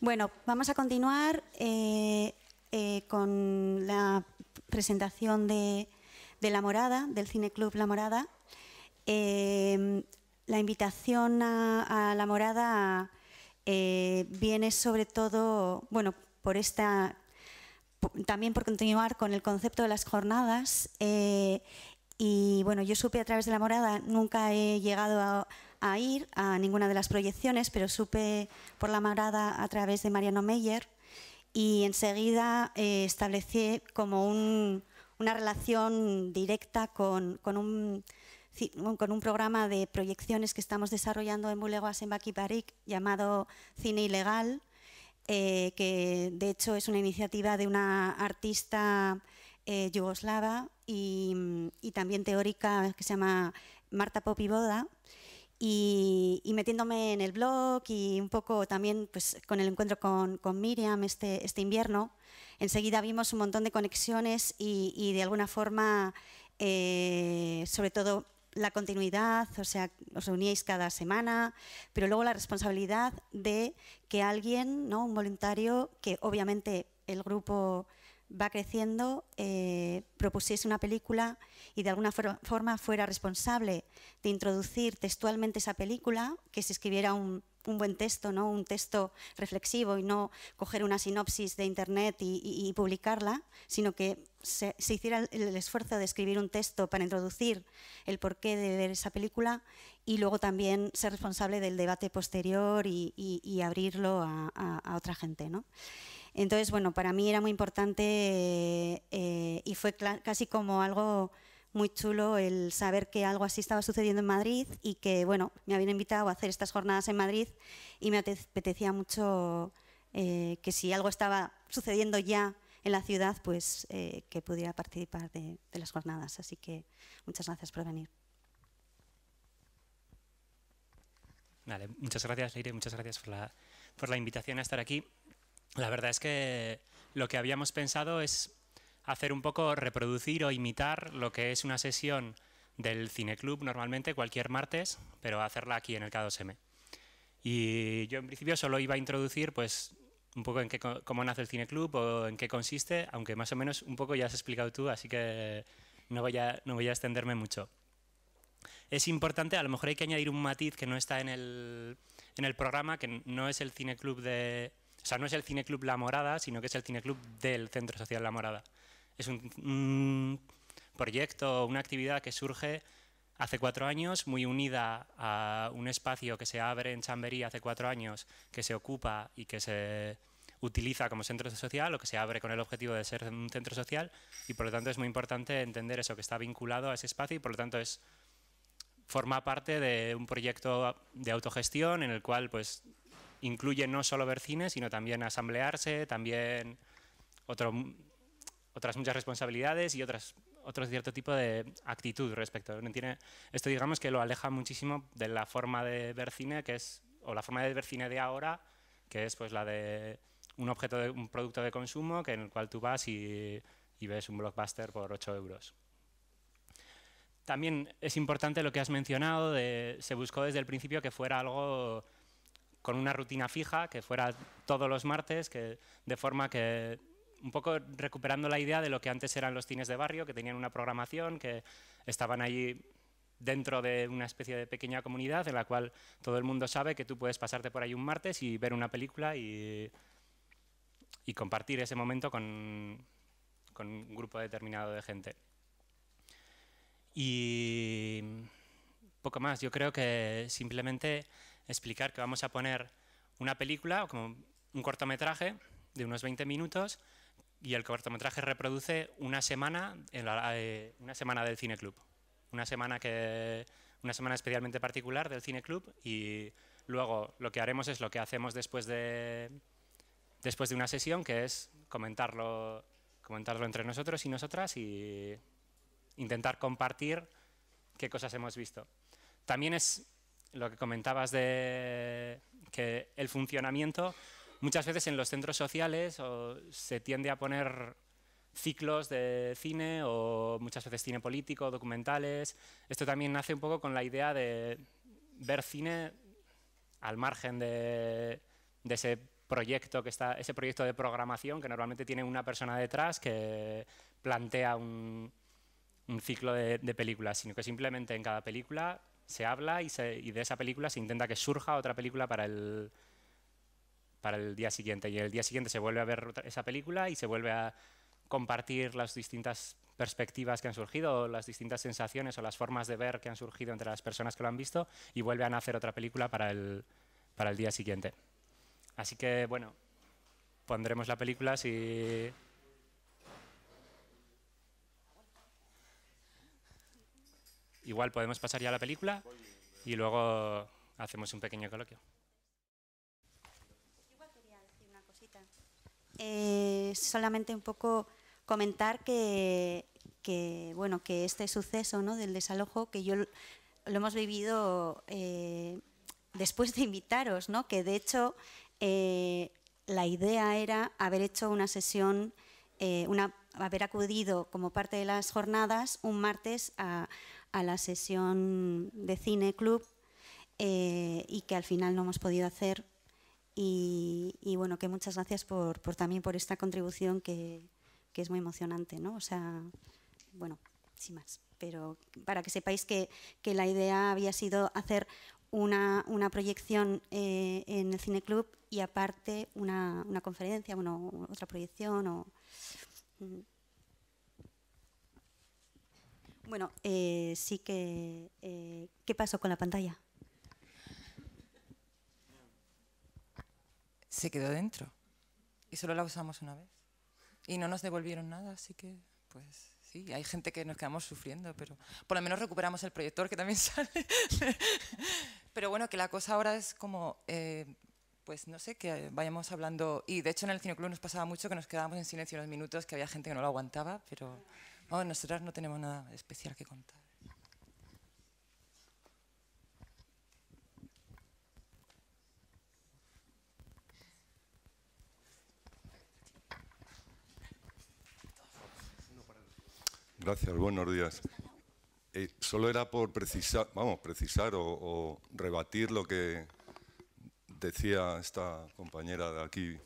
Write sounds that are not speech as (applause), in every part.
Bueno, vamos a continuar eh, eh, con la presentación de, La Morada, del Cine Club La Morada. Eh, la invitación a, a La Morada viene sobre todo, bueno, por esta, también por continuar con el concepto de las jornadas. y bueno, yo supe a través de La Morada, nunca he llegado a, a ir a ninguna de las proyecciones, pero supe por la marada a través de Mariano Meyer y enseguida eh, establecí como una relación directa con, un, programa de proyecciones que estamos desarrollando en Buleguas en Bakiparik llamado Cine Ilegal, eh, que de hecho es una iniciativa de una artista eh, yugoslava y, y, también teórica que se llama Marta Popivoda, y, metiéndome en el blog y un poco también pues, con el encuentro con, Miriam este, este, invierno, enseguida vimos un montón de conexiones y, y de alguna forma, eh, sobre todo la continuidad, o sea, os reuníais cada semana, pero luego la responsabilidad de que alguien, ¿no? un voluntario, que obviamente el grupo va creciendo, eh, propusiese una película y de alguna forma fuera responsable de introducir textualmente esa película, que se escribiera un, buen texto, ¿no? un texto reflexivo y no coger una sinopsis de Internet y, publicarla, sino que se, hiciera el, esfuerzo de escribir un texto para introducir el porqué de ver esa película y luego también ser responsable del debate posterior y, abrirlo a, a, otra gente. ¿no? Entonces, bueno, para mí era muy importante eh, y fue casi como algo muy chulo el saber que algo así estaba sucediendo en Madrid y que, bueno, me habían invitado a hacer estas jornadas en Madrid y me apetecía mucho eh, que si algo estaba sucediendo ya en la ciudad, pues eh, que pudiera participar de, las jornadas. Así que muchas gracias por venir. Vale, muchas gracias, Leire, muchas gracias por la invitación a estar aquí. La verdad es que lo que habíamos pensado es hacer un poco, reproducir o imitar lo que es una sesión del cineclub normalmente cualquier martes, pero hacerla aquí en el K2M. Y yo en principio solo iba a introducir pues un poco en qué, cómo nace el cineclub o en qué consiste, aunque más o menos un poco ya has explicado tú, así que no voy a, no extenderme mucho. Es importante, a lo mejor hay que añadir un matiz que no está en el, en el programa, que no es el cineclub de, o sea, no es el Cineclub La Morada, sino que es el Cineclub del Centro Social La Morada. Es un, proyecto, una actividad que surge hace cuatro años, muy unida a un espacio que se abre en Chamberí hace cuatro años, que se ocupa y que se utiliza como centro social o que se abre con el objetivo de ser un centro social y por lo tanto es muy importante entender eso, que está vinculado a ese espacio y por lo tanto es forma parte de un proyecto de autogestión en el cual pues incluye no solo ver cine, sino también asamblearse, también otras muchas responsabilidades y otras, otro cierto tipo de actitud respecto. Tiene, esto digamos que lo aleja muchísimo de la forma de ver cine, que es, o la forma de ver cine de ahora, que es pues la de un objeto de un producto de consumo que en el cual tú vas y, ves un blockbuster por 8 euros. También es importante lo que has mencionado, de, se buscó desde el principio que fuera algo con una rutina fija que fuera todos los martes, que, de forma que un poco recuperando la idea de lo que antes eran los cines de barrio, que tenían una programación, que estaban allí dentro de una especie de pequeña comunidad en la cual todo el mundo sabe que tú puedes pasarte por ahí un martes y ver una película y, y compartir ese momento con, con un grupo determinado de gente. Y poco más, yo creo que simplemente explicar que vamos a poner una película, como un cortometraje de unos 20 minutos, y el cortometraje reproduce una semana, en eh, una semana del Cine Club. Una semana, que, una semana especialmente particular del Cine Club y luego lo que haremos es lo que hacemos después de, después de una sesión, que es comentarlo, comentarlo entre nosotros y nosotras y intentar compartir qué cosas hemos visto. También es lo que comentabas de que el funcionamiento, muchas veces en los centros sociales se tiende a poner ciclos de cine o muchas veces cine político, documentales. Esto también nace un poco con la idea de ver cine al margen de, ese proyecto que está ese proyecto de programación que normalmente tiene una persona detrás que plantea un, ciclo de, de películas, sino que simplemente en cada película se habla y, de esa película se intenta que surja otra película para el, para el día siguiente. Y el día siguiente se vuelve a ver esa película y se vuelve a compartir las distintas perspectivas que han surgido, o las distintas sensaciones o las formas de ver que han surgido entre las personas que lo han visto y vuelve a nacer otra película para el, para el día siguiente. Así que, bueno, pondremos la película si, igual podemos pasar ya a la película y luego hacemos un pequeño coloquio. Eh, solamente un poco comentar que, bueno, que este suceso del desalojo, que yo lo hemos vivido eh, después de invitaros, que de hecho eh, la idea era haber hecho una sesión, una, haber acudido como parte de las jornadas un martes a, a la sesión de cine club eh, y que al final no hemos podido hacer. Y, bueno, que muchas gracias por, también por esta contribución que, es muy emocionante, ¿no? O sea, bueno, sin más. Pero para que sepáis que, la idea había sido hacer una, proyección eh, en el Cine Club y aparte una, una conferencia, bueno, otra proyección o... Mm, bueno, eh, sí que... Eh, ¿Qué pasó con la pantalla? Se quedó dentro y solo la usamos una vez. Y no nos devolvieron nada, así que pues sí, hay gente que nos quedamos sufriendo, pero por lo menos recuperamos el proyector que también (laughs) sale. pero bueno, que la cosa ahora es como... Eh, pues no sé, que vayamos hablando. Y de hecho en el cineclub nos pasaba mucho que nos quedábamos en silencio unos minutos, que había gente que no lo aguantaba, pero... Oh, Nosotros no tenemos nada especial que contar. Gracias, buenos días. Eh, solo era por precisar, vamos, precisar o rebatir lo que decía esta compañera de aquí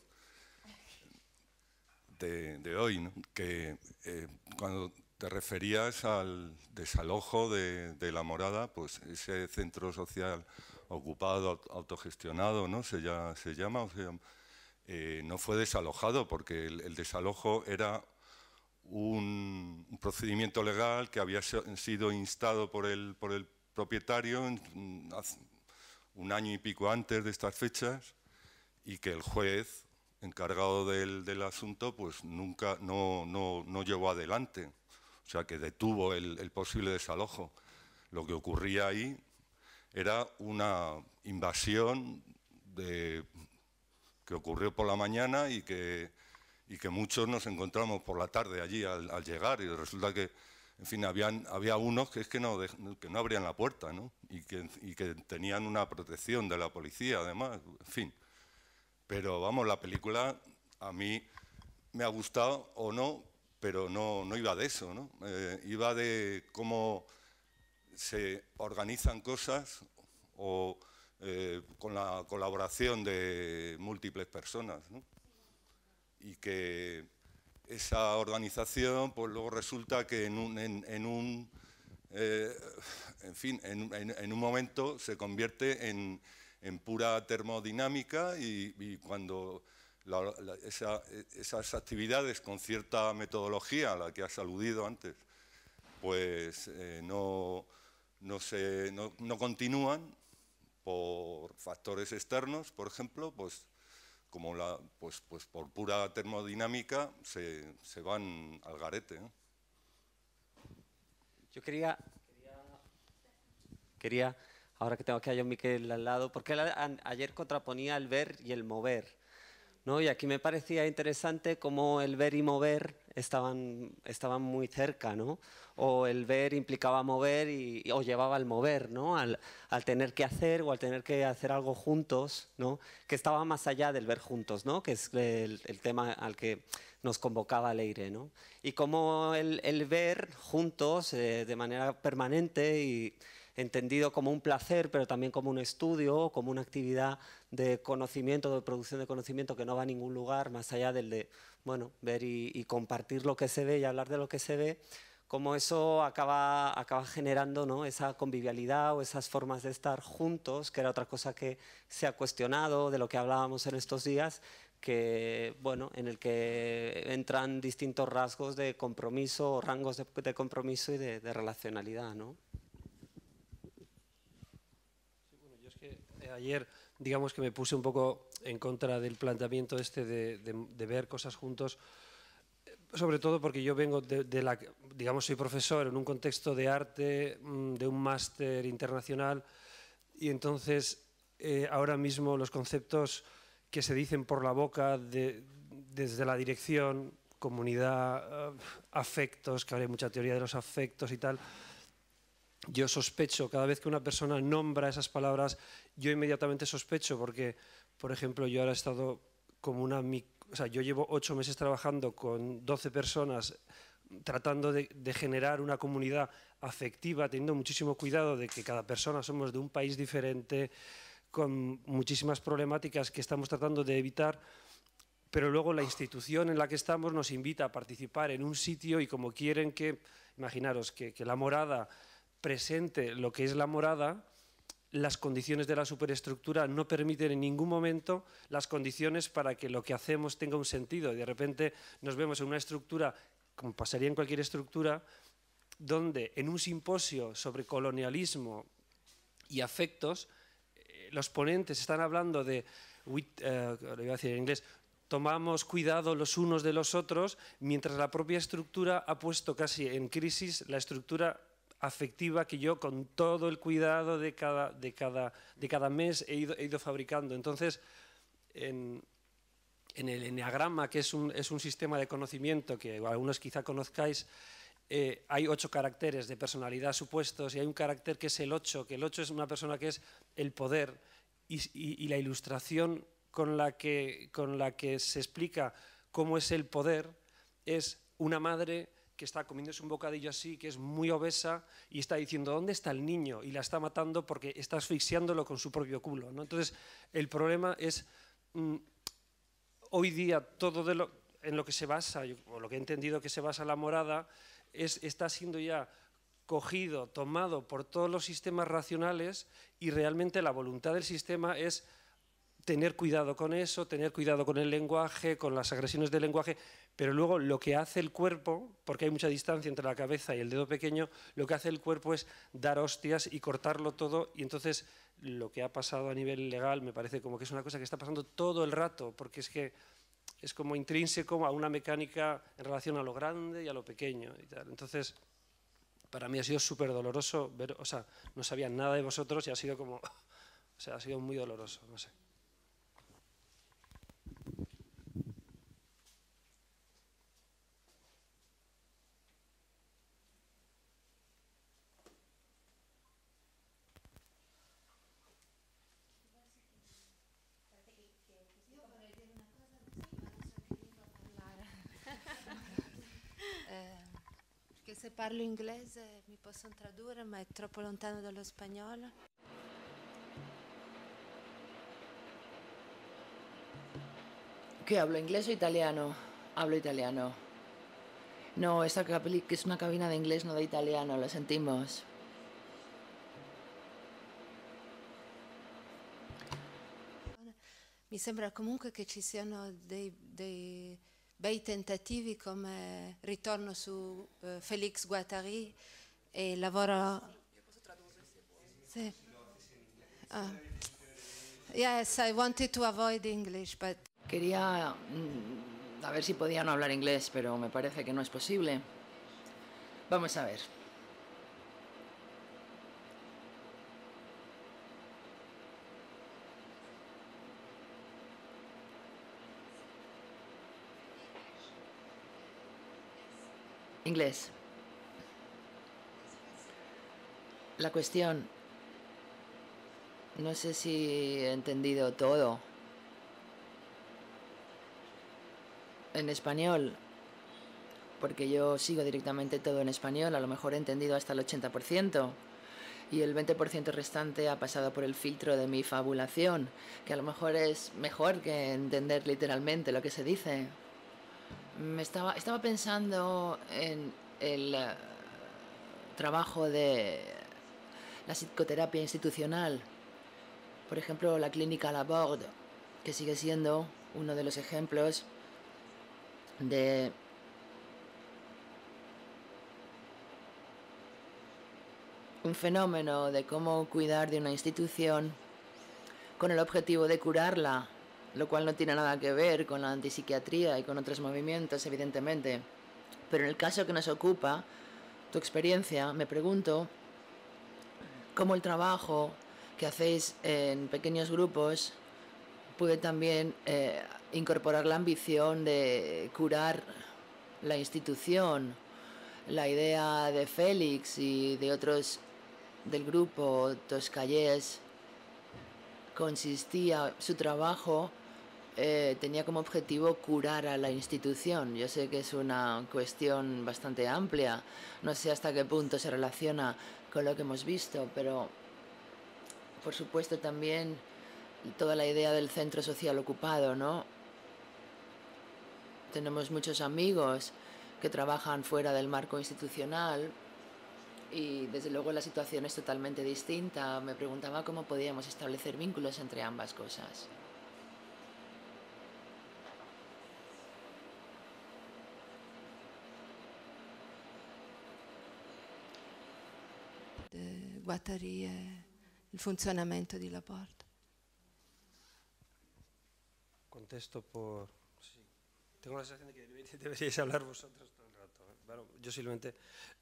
de, hoy, ¿no? que eh, cuando te referías al desalojo de, la morada, pues ese centro social ocupado, autogestionado, ¿no? Se, ya, se llama, o sea, eh, no fue desalojado porque el, desalojo era un, procedimiento legal que había sido instado por el, por el propietario un año y pico antes de estas fechas y que el juez encargado del, asunto, pues nunca, no, llevó adelante, o sea que detuvo el, posible desalojo. Lo que ocurría ahí era una invasión de, que ocurrió por la mañana y que, y que muchos nos encontramos por la tarde allí al, llegar y resulta que, en fin, habían, había unos que es que no, que no abrían la puerta ¿no? Y, que, y que tenían una protección de la policía además, en fin. Pero vamos, la película a mí me ha gustado o no, pero no, iba de eso, ¿no? Eh, iba de cómo se organizan cosas o eh, con la colaboración de múltiples personas, ¿no? Y que esa organización, pues luego resulta que en un, en, un eh, en fin, en un momento se convierte en, en pura termodinámica y, cuando esas actividades con cierta metodología a la que has aludido antes, pues eh, no, no, se, no, continúan por factores externos, por ejemplo, pues como la, pues, pues por pura termodinámica se, se van al garete. Yo quería, quería ahora que tengo aquí a John Miquel al lado, porque ayer contraponía el ver y el mover. ¿no? Y aquí me parecía interesante cómo el ver y mover estaban, estaban muy cerca, ¿no? O el ver implicaba mover y, o llevaba al mover, ¿no? Al, tener que hacer o al tener que hacer algo juntos, ¿no? Que estaba más allá del ver juntos, ¿no? Que es el, tema al que nos convocaba Leire, ¿no? Y cómo el, el ver juntos eh, de manera permanente y entendido como un placer, pero también como un estudio, como una actividad de conocimiento, de producción de conocimiento que no va a ningún lugar más allá del de bueno, ver y, compartir lo que se ve y hablar de lo que se ve, como eso acaba, acaba generando ¿no? esa convivialidad o esas formas de estar juntos, que era otra cosa que se ha cuestionado, de lo que hablábamos en estos días, que, bueno, en el que entran distintos rasgos de compromiso o rangos de, compromiso y de, de relacionalidad. ¿no? ayer, digamos que me puse un poco en contra del planteamiento este de, ver cosas juntos, eh, sobre todo porque yo vengo de, la, digamos, soy profesor en un contexto de arte, mm, de un máster internacional, y entonces eh, ahora mismo los conceptos que se dicen por la boca desde la dirección, comunidad, eh, afectos, que habrá mucha teoría de los afectos y tal, yo sospecho, cada vez que una persona nombra esas palabras, yo inmediatamente sospecho, porque, por ejemplo, yo ahora he estado como una... O sea, yo llevo ocho meses trabajando con doce personas tratando de, generar una comunidad afectiva, teniendo muchísimo cuidado de que cada persona somos de un país diferente, con muchísimas problemáticas que estamos tratando de evitar, pero luego la institución en la que estamos nos invita a participar en un sitio y como quieren que, imaginaros, que, que la morada presente lo que es la morada, las condiciones de la superestructura no permiten en ningún momento las condiciones para que lo que hacemos tenga un sentido. De repente nos vemos en una estructura, como pasaría en cualquier estructura, donde en un simposio sobre colonialismo y afectos, eh, los ponentes están hablando de, eh, lo iba a decir en inglés, tomamos cuidado los unos de los otros, mientras la propia estructura ha puesto casi en crisis la estructura afectiva que yo con todo el cuidado de cada, de de cada mes he ido, fabricando. Entonces, en, el enneagrama, que es un, sistema de conocimiento que algunos quizá conozcáis, eh, hay ocho caracteres de personalidad supuestos y hay un carácter que es el ocho, que el ocho es una persona que es el poder y, la ilustración con la, que, con la que se explica cómo es el poder es una madre que está comiéndose un bocadillo así, que es muy obesa y está diciendo, ¿dónde está el niño? Y la está matando porque está asfixiándolo con su propio culo. ¿no? Entonces, el problema es, mm, hoy día todo lo, en lo que se basa, o lo que he entendido que se basa la morada, es, está siendo ya cogido, tomado por todos los sistemas racionales y realmente la voluntad del sistema es tener cuidado con eso, tener cuidado con el lenguaje, con las agresiones del lenguaje. Pero luego lo que hace el cuerpo, porque hay mucha distancia entre la cabeza y el dedo pequeño, lo que hace el cuerpo es dar hostias y cortarlo todo. Y entonces lo que ha pasado a nivel legal me parece como que es una cosa que está pasando todo el rato, porque es que es como intrínseco a una mecánica en relación a lo grande y a lo pequeño. Y Entonces, para mí ha sido súper doloroso ver, o sea, no sabía nada de vosotros y ha sido como, (laughs) o sea, ha sido muy doloroso, no sé. Parlo inglese, mi possono tradurre, ma è troppo lontano dallo spagnolo. ¿Qué hablo? ¿Inglés o italiano? Hablo italiano. No, esta es una cabina de inglés, no de italiano, lo sentimos. Mi sembra comunque che ci siano dei, dei bei tentativi como ritorno su eh, félix Felix Guattari e lavoro... Sì. Ah. Yes, I wanted to avoid English, but... Quería mm, a ver si podía no hablar inglés, pero me parece que no es posible. Vamos a ver. Inglés. La cuestión, no sé si he entendido todo. En español, porque yo sigo directamente todo en español, a lo mejor he entendido hasta el 80% y el 20% restante ha pasado por el filtro de mi fabulación, que a lo mejor es mejor que entender literalmente lo que se dice me estaba, pensando en el eh, trabajo de la psicoterapia institucional, por ejemplo, la clínica La Borde, que sigue siendo uno de los ejemplos de un fenómeno de cómo cuidar de una institución con el objetivo de curarla lo cual no tiene nada que ver con la antipsiquiatría y con otros movimientos, evidentemente. Pero en el caso que nos ocupa, tu experiencia, me pregunto cómo el trabajo que hacéis en pequeños grupos puede también eh, incorporar la ambición de curar la institución, la idea de Félix y de otros del grupo Toscayés consistía su trabajo eh, tenía como objetivo curar a la institución. Yo sé que es una cuestión bastante amplia, no sé hasta qué punto se relaciona con lo que hemos visto, pero por supuesto también toda la idea del centro social ocupado, ¿no? Tenemos muchos amigos que trabajan fuera del marco institucional y desde luego la situación es totalmente distinta. Me preguntaba cómo podíamos establecer vínculos entre ambas cosas. eh, el funcionamiento de la Porta. Contesto por... Sí. Tengo la sensación de que (laughs) deberíais hablar vosotros todo el rato. Bueno, ¿eh? yo simplemente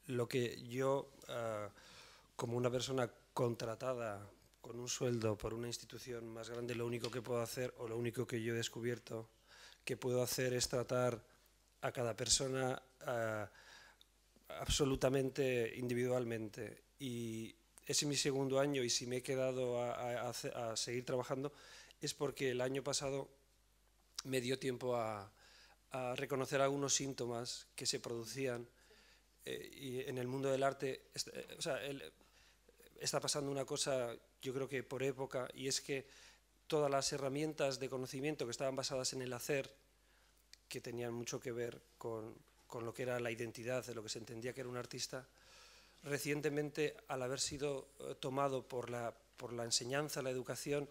lo que yo, ah, como una persona contratada con un sueldo por una institución más grande, lo único que puedo hacer, o lo único que yo he descubierto que puedo hacer es tratar a cada persona ah, absolutamente individualmente y ese es mi segundo año y si me he quedado a, seguir trabajando es porque el año pasado me dio tiempo a, reconocer algunos síntomas que se producían eh, y en el mundo del arte. Eh, está pasando una cosa, yo creo que por época, y es que todas las herramientas de conocimiento que estaban basadas en el hacer, que tenían mucho que ver con, con lo que era la identidad, de lo que se entendía que era un artista, recientemente, al haber sido eh, tomado por la, enseñanza, la educación,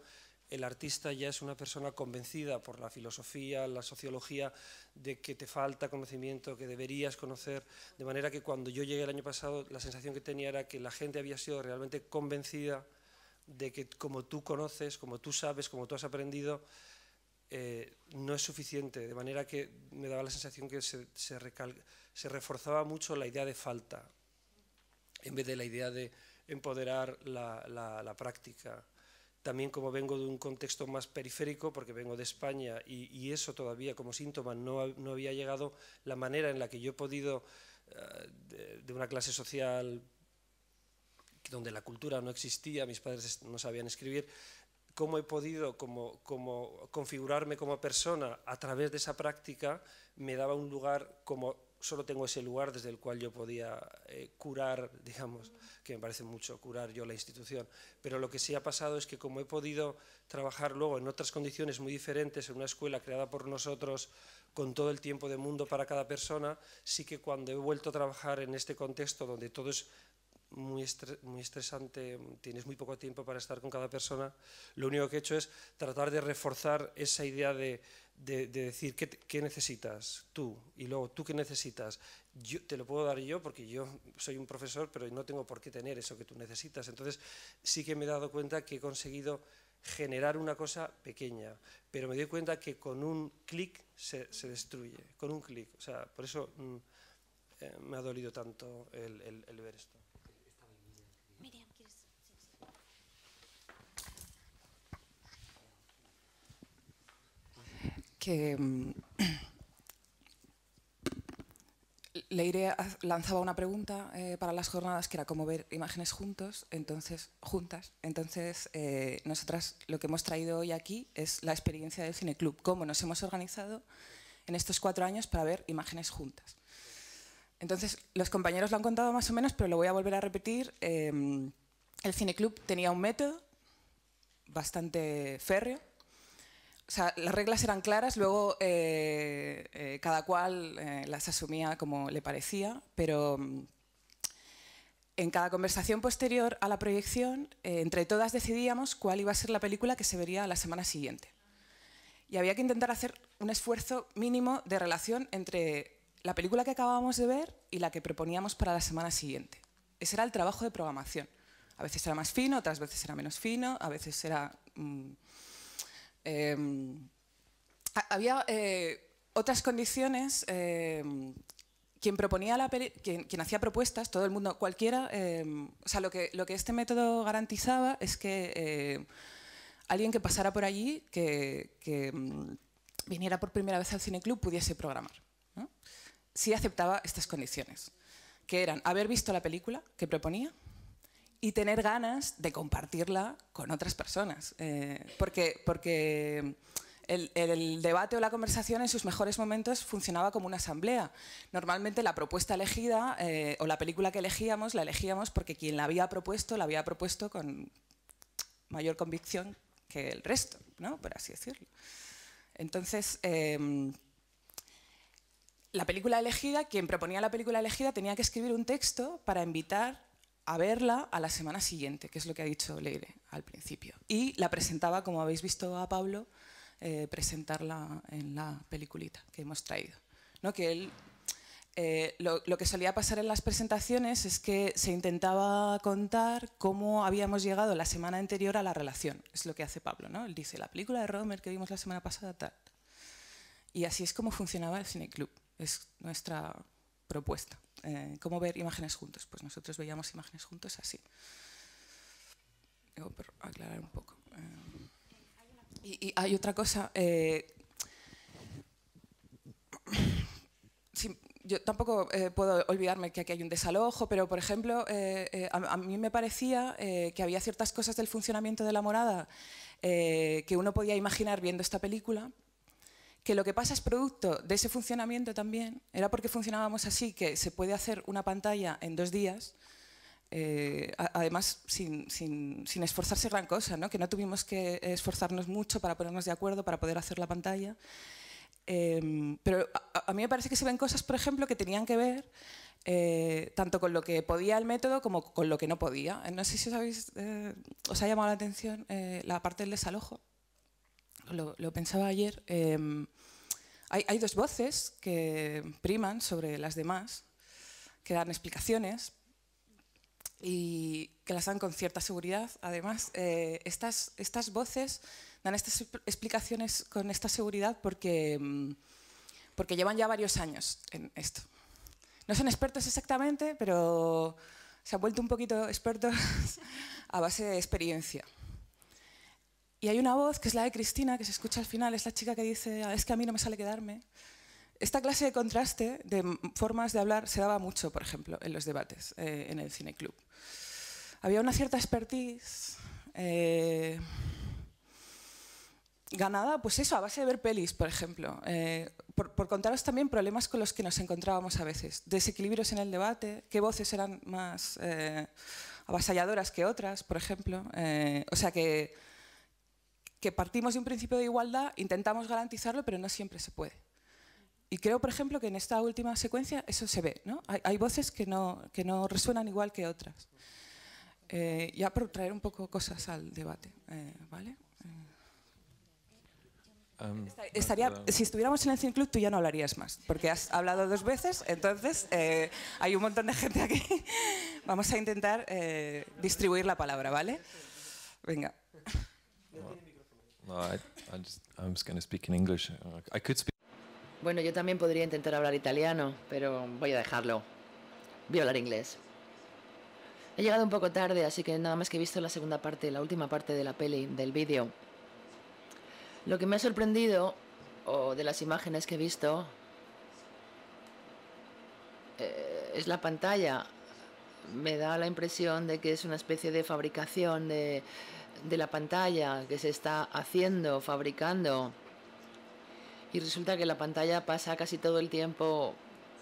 el artista ya es una persona convencida por la filosofía, la sociología, de que te falta conocimiento, que deberías conocer, de manera que cuando yo llegué el año pasado la sensación que tenía era que la gente había sido realmente convencida de que como tú conoces, como tú sabes, como tú has aprendido, eh, no es suficiente, de manera que me daba la sensación que se reforzaba mucho la idea de falta, en vez de la idea de empoderar la, práctica. También como vengo de un contexto más periférico, porque vengo de España y, eso todavía como síntoma no, había llegado, la manera en la que yo he podido, eh, de, una clase social donde la cultura no existía, mis padres no sabían escribir, cómo he podido como, como configurarme como persona a través de esa práctica me daba un lugar como solo tengo ese lugar desde el cual yo podía eh, curar, digamos, que me parece mucho curar yo la institución, pero lo que sí ha pasado es que como he podido trabajar luego en otras condiciones muy diferentes, en una escuela creada por nosotros, con todo el tiempo de mundo para cada persona, sí que cuando he vuelto a trabajar en este contexto donde todo es muy, muy estresante, tienes muy poco tiempo para estar con cada persona, lo único que he hecho es tratar de reforzar esa idea de, de, decir qué, necesitas tú y luego tú qué necesitas. Yo, te lo puedo dar yo porque yo soy un profesor, pero no tengo por qué tener eso que tú necesitas. Entonces sí que me he dado cuenta que he conseguido generar una cosa pequeña, pero me doy cuenta que con un clic se, destruye, con un clic. O sea, por eso mm, eh, me ha dolido tanto el ver esto. que mm, Leire (clears throat) lanzaba una pregunta eh, para las jornadas que era cómo ver imágenes juntos, entonces, juntas. Entonces, eh, nosotras lo que hemos traído hoy aquí es la experiencia del cineclub, cómo nos hemos organizado en estos cuatro años para ver imágenes juntas. Entonces, los compañeros lo han contado más o menos, pero lo voy a volver a repetir. Eh, el cineclub tenía un método bastante férreo, o sea, las reglas eran claras, luego eh, eh, cada cual eh, las asumía como le parecía, pero mm, en cada conversación posterior a la proyección, entre todas decidíamos cuál iba a ser la película que se vería la semana siguiente. Y había que intentar hacer un esfuerzo mínimo de relación entre la película que acabábamos de ver y la que proponíamos para la semana siguiente. Ese era el trabajo de programación. A veces era más fino, otras veces era menos fino, a veces era... Mm, Em, había eh, otras condiciones. Em, quien proponía la quien, hacía propuestas, todo el mundo, cualquiera, em, sea, lo que, lo que este método garantizaba es que alguien que pasara por allí, que, viniera por primera vez al cineclub, pudiese programar. ¿no? Si aceptaba estas condiciones, que eran haber visto la película que proponía, y tener ganas de compartirla con otras personas. Eh, porque porque el, debate o la conversación en sus mejores momentos funcionaba como una asamblea. Normalmente la propuesta elegida eh, o la película que elegíamos la elegíamos porque quien la había propuesto la había propuesto con mayor convicción que el resto, ¿no? por así decirlo. Entonces, em, la película elegida, quien proponía la película elegida tenía que escribir un texto para invitar a verla a la semana siguiente, que es lo que ha dicho Leire al principio. Y la presentaba, como habéis visto a Pablo, eh, presentarla en la peliculita que hemos traído. ¿No? Que él, eh, lo, que solía pasar en las presentaciones es que se intentaba contar cómo habíamos llegado la semana anterior a la relación. Es lo que hace Pablo. ¿no? Él dice, la película de Romer que vimos la semana pasada, tal. Y así es como funcionaba el cineclub. Es nuestra propuesta. Eh, cómo ver imágenes juntos. Pues nosotros veíamos imágenes juntos así. aclarar un poco. Eh. y, hay otra cosa. Eh, (clears throat) yo tampoco puedo olvidarme que aquí hay un desalojo, pero por ejemplo, a, mí me parecía que había ciertas cosas del funcionamiento de la morada que uno podía imaginar viendo esta película que lo que pasa es producto de ese funcionamiento también, era porque funcionábamos así, que se puede hacer una pantalla en dos días, eh, además sin, esforzarse gran cosa, que no tuvimos que esforzarnos mucho para ponernos de acuerdo, para poder hacer la pantalla. Em, pero a, mí me parece que se ven cosas, por ejemplo, que tenían que ver eh, tanto con lo que podía el método como con lo que no podía. No sé si os, eh, os ha llamado la atención la parte del desalojo lo, pensaba ayer, em, hay, dos voces que priman sobre las demás, que dan explicaciones y que las dan con cierta seguridad. Además, eh, estas, voces dan estas explicaciones con esta seguridad porque, em, porque llevan ya varios años en esto. No son expertos exactamente, pero se han vuelto un poquito expertos (laughs) a base de experiencia. Y hay una voz, que es la de Cristina, que se escucha al final, es la chica que dice, ah, es que a mí no me sale quedarme. Esta clase de contraste de formas de hablar se daba mucho, por ejemplo, en los debates eh, en el cineclub. Había una cierta expertise eh, ganada, pues eso, a base de ver pelis, por ejemplo. Eh, por, por, contaros también problemas con los que nos encontrábamos a veces. Desequilibrios en el debate, qué voces eran más avasalladoras que otras, por ejemplo. o sea que que partimos de un principio de igualdad, intentamos garantizarlo, pero no siempre se puede. Y creo, por ejemplo, que en esta última secuencia eso se ve. ¿no? Hay, voces que no, no resuenan igual que otras. Eh, ya por traer un poco cosas al debate. Eh, ¿vale? Eh, um, estaría, si estuviéramos en el Cine Club, tú ya no hablarías más, porque has hablado dos veces, entonces hay un montón de gente aquí. (laughs) Vamos a intentar distribuir la palabra, ¿vale? Venga. Bueno, yo también podría intentar hablar italiano, pero voy a dejarlo. Voy a hablar inglés. He llegado un poco tarde, así que nada más que he visto la segunda parte, la última parte de la peli, del vídeo. Lo que me ha sorprendido, o de las imágenes que he visto, eh, es la pantalla. Me da la impresión de que es una especie de fabricación de de la pantalla que se está haciendo, fabricando. Y resulta que la pantalla pasa casi todo el tiempo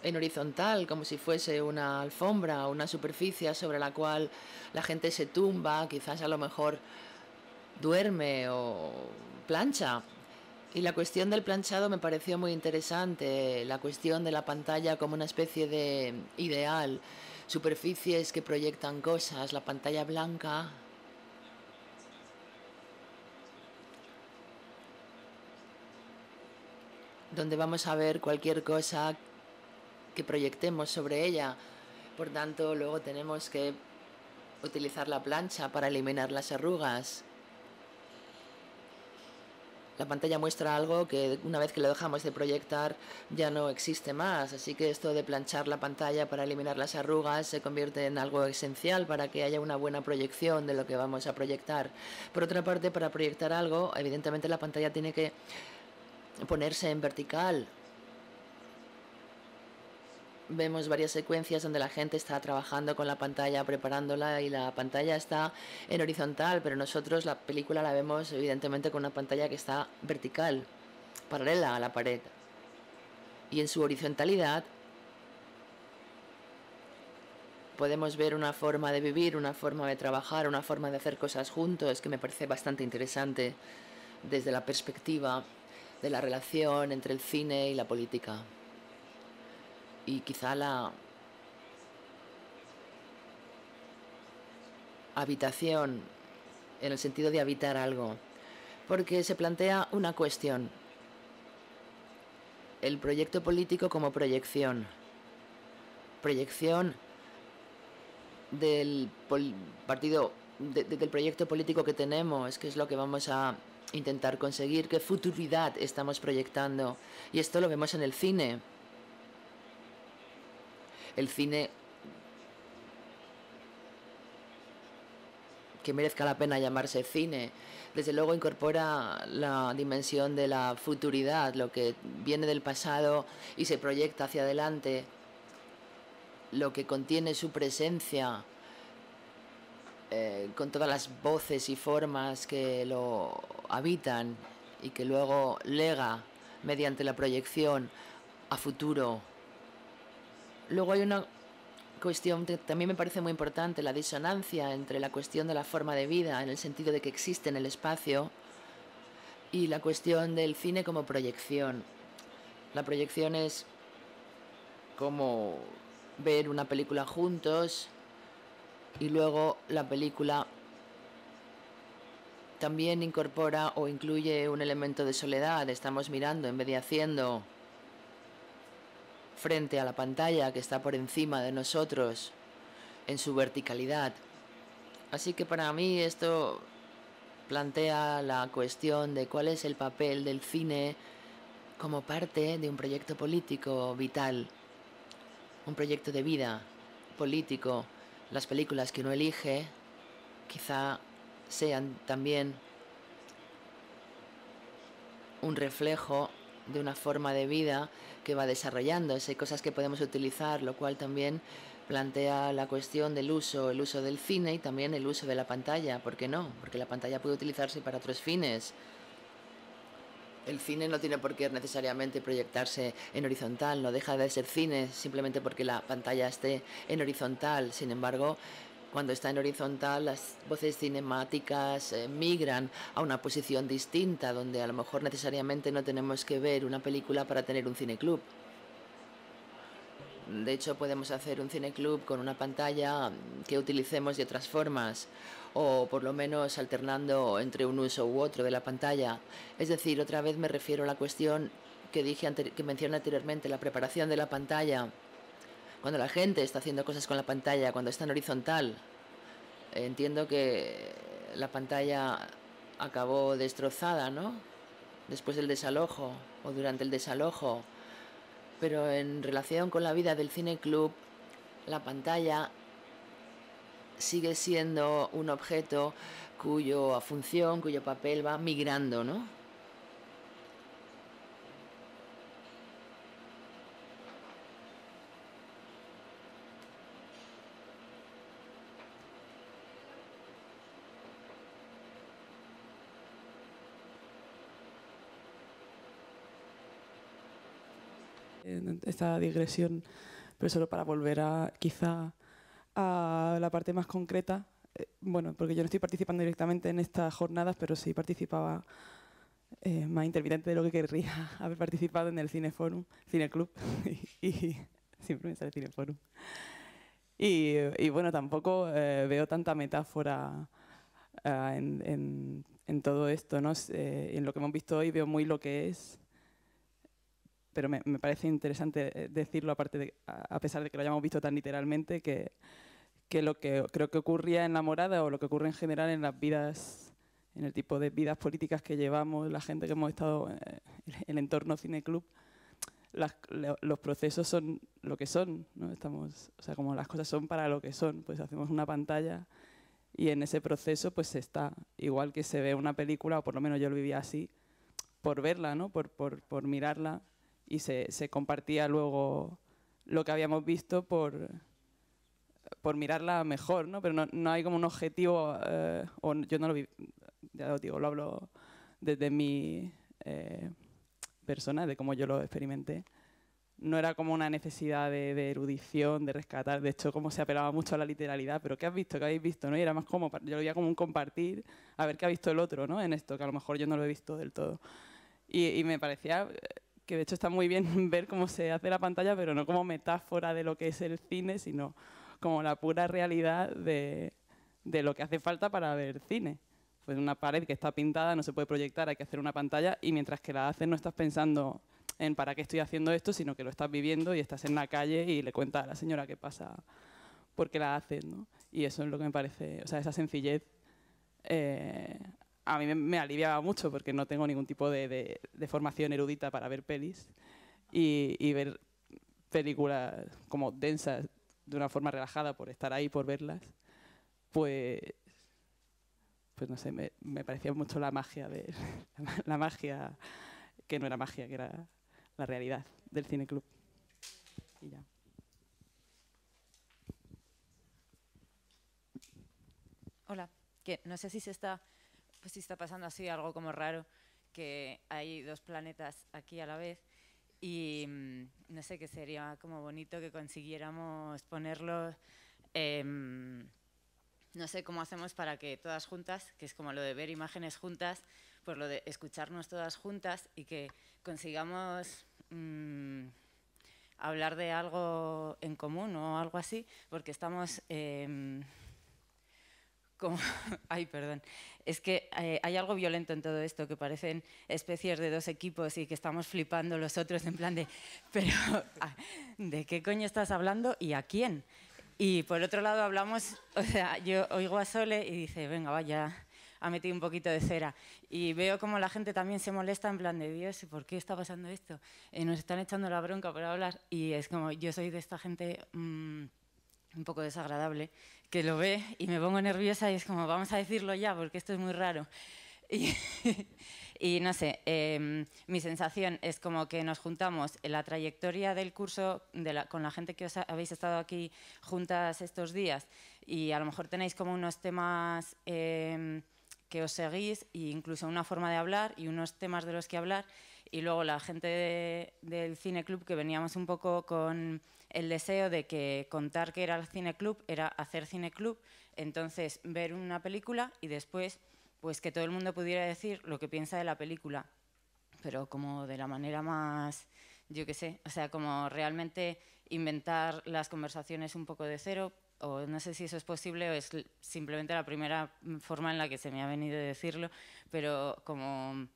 en horizontal, como si fuese una alfombra, una superficie sobre la cual la gente se tumba, quizás a lo mejor duerme o plancha. Y la cuestión del planchado me pareció muy interesante, la cuestión de la pantalla como una especie de ideal, superficies que proyectan cosas, la pantalla blanca donde vamos a ver cualquier cosa que proyectemos sobre ella. Por tanto, luego tenemos que utilizar la plancha para eliminar las arrugas. La pantalla muestra algo que una vez que lo dejamos de proyectar ya no existe más, así que esto de planchar la pantalla para eliminar las arrugas se convierte en algo esencial para que haya una buena proyección de lo que vamos a proyectar. Por otra parte, para proyectar algo, evidentemente la pantalla tiene que ponerse en vertical. Vemos varias secuencias donde la gente está trabajando con la pantalla, preparándola y la pantalla está en horizontal, pero nosotros la película la vemos evidentemente con una pantalla que está vertical, paralela a la pared. Y en su horizontalidad podemos ver una forma de vivir, una forma de trabajar, una forma de hacer cosas juntos que me parece bastante interesante desde la perspectiva de la relación entre el cine y la política. Y quizá la habitación, en el sentido de habitar algo, porque se plantea una cuestión, el proyecto político como proyección, proyección del partido, del proyecto político que tenemos, que es lo que vamos a intentar conseguir, qué futuridad estamos proyectando. Y esto lo vemos en el cine. El cine que merezca la pena llamarse cine. Desde luego incorpora la dimensión de la futuridad, lo que viene del pasado y se proyecta hacia adelante, lo que contiene su presencia eh, con todas las voces y formas que lo habitan y que luego lega mediante la proyección a futuro. Luego hay una cuestión que también me parece muy importante, la disonancia entre la cuestión de la forma de vida, en el sentido de que existe en el espacio, y la cuestión del cine como proyección. La proyección es como ver una película juntos, y luego la película también incorpora o incluye un elemento de soledad. Estamos mirando en vez de haciendo frente a la pantalla que está por encima de nosotros en su verticalidad. Así que para mí esto plantea la cuestión de cuál es el papel del cine como parte de un proyecto político vital, un proyecto de vida político las películas que uno elige quizá sean también un reflejo de una forma de vida que va desarrollando. Hay cosas que podemos utilizar, lo cual también plantea la cuestión del uso, el uso del cine y también el uso de la pantalla, ¿por qué no? Porque la pantalla puede utilizarse para otros fines. El cine no tiene por qué necesariamente proyectarse en horizontal, no deja de ser cine simplemente porque la pantalla esté en horizontal. Sin embargo, cuando está en horizontal, las voces cinemáticas eh, migran a una posición distinta, donde a lo mejor necesariamente no tenemos que ver una película para tener un cineclub. De hecho, podemos hacer un cineclub con una pantalla que utilicemos de otras formas o por lo menos alternando entre un uso u otro de la pantalla. Es decir, otra vez me refiero a la cuestión que, dije que mencioné anteriormente, la preparación de la pantalla. Cuando la gente está haciendo cosas con la pantalla, cuando está en horizontal, entiendo que la pantalla acabó destrozada, ¿no? Después del desalojo o durante el desalojo pero en relación con la vida del cine club, la pantalla sigue siendo un objeto cuya función, cuyo papel va migrando, ¿no? esta digresión, pero solo para volver a quizá a la parte más concreta. Eh, bueno, porque yo no estoy participando directamente en estas jornadas, pero sí participaba eh, más intermitente de lo que querría (laughs) haber participado en el Cineforum, Cineclub, (laughs) y, siempre me sale Cineforum. Y, y bueno, tampoco eh, veo tanta metáfora ah, en, en, todo esto, ¿no? en lo que hemos visto hoy veo muy lo que es pero me, parece interesante eh, decirlo, aparte de, a pesar de que lo hayamos visto tan literalmente, que, que lo que creo que ocurría en la morada o lo que ocurre en general en las vidas, en el tipo de vidas políticas que llevamos, la gente que hemos estado eh, en el entorno cineclub, los procesos son lo que son, ¿no? Estamos, o sea, como las cosas son para lo que son, pues hacemos una pantalla y en ese proceso pues se está, igual que se ve una película, o por lo menos yo lo vivía así, por verla, ¿no? Por, por, por mirarla, y se, compartía luego lo que habíamos visto por, por mirarla mejor, ¿no? Pero no, no hay como un objetivo, eh, o yo no lo vi, ya lo digo, lo hablo desde mi eh, persona, de cómo yo lo experimenté. No era como una necesidad de, erudición, de rescatar, de hecho, como se apelaba mucho a la literalidad, pero ¿qué has visto? ¿Qué habéis visto? ¿No? Y era más como, yo lo veía como un compartir, a ver qué ha visto el otro, ¿no? En esto, que a lo mejor yo no lo he visto del todo. Y, y me parecía que de hecho está muy bien (laughs) ver cómo se hace la pantalla, pero no como metáfora de lo que es el cine, sino como la pura realidad de, lo que hace falta para ver cine. Pues una pared que está pintada no se puede proyectar, hay que hacer una pantalla y mientras que la haces no estás pensando en para qué estoy haciendo esto, sino que lo estás viviendo y estás en la calle y le cuentas a la señora qué pasa, porque la haces, Y eso es lo que me parece, o sea, esa sencillez eh, a mí me, aliviaba mucho porque no tengo ningún tipo de, formación erudita para ver pelis y, ver películas como densas de una forma relajada por estar ahí, por verlas, pues, pues no sé, me, parecía mucho la magia, de, (laughs) la, magia que no era magia, que era la realidad del club Y ya. Hola, que no sé si se está pues si está pasando así algo como raro, que hay dos planetas aquí a la vez y mm, no sé, qué sería como bonito que consiguiéramos ponerlo, em, no sé cómo hacemos para que todas juntas, que es como lo de ver imágenes juntas, pues lo de escucharnos todas juntas y que consigamos mm, hablar de algo en común o algo así, porque estamos... Em, como, (laughs) ay, perdón, es que eh, hay algo violento en todo esto, que parecen especies de dos equipos y que estamos flipando los otros en plan de, (laughs) pero, (laughs) ah, ¿de qué coño estás hablando y a quién? Y por otro lado hablamos, o sea, yo oigo a Sole y dice, venga, vaya, ha metido un poquito de cera. Y veo como la gente también se molesta en plan de Dios, ¿por qué está pasando esto? Eh, nos están echando la bronca por hablar. Y es como, yo soy de esta gente... Mm, un poco desagradable, que lo ve y me pongo nerviosa y es como, vamos a decirlo ya, porque esto es muy raro. (laughs) Y, no sé, em, mi sensación es como que nos juntamos en la trayectoria del curso con la gente que os habéis estado aquí juntas estos días y a lo mejor tenéis como unos temas... Em, que os seguís e incluso una forma de hablar y unos temas de los que hablar. Y luego la gente del Cine Club que veníamos un poco con el deseo de que contar que era el cineclub era hacer cineclub, entonces ver una película y después pues que todo el mundo pudiera decir lo que piensa de la película, pero como de la manera más, yo qué sé, o sea, como realmente inventar las conversaciones un poco de cero, o no sé si eso es posible o es simplemente la primera forma en la que se me ha venido a decirlo, pero como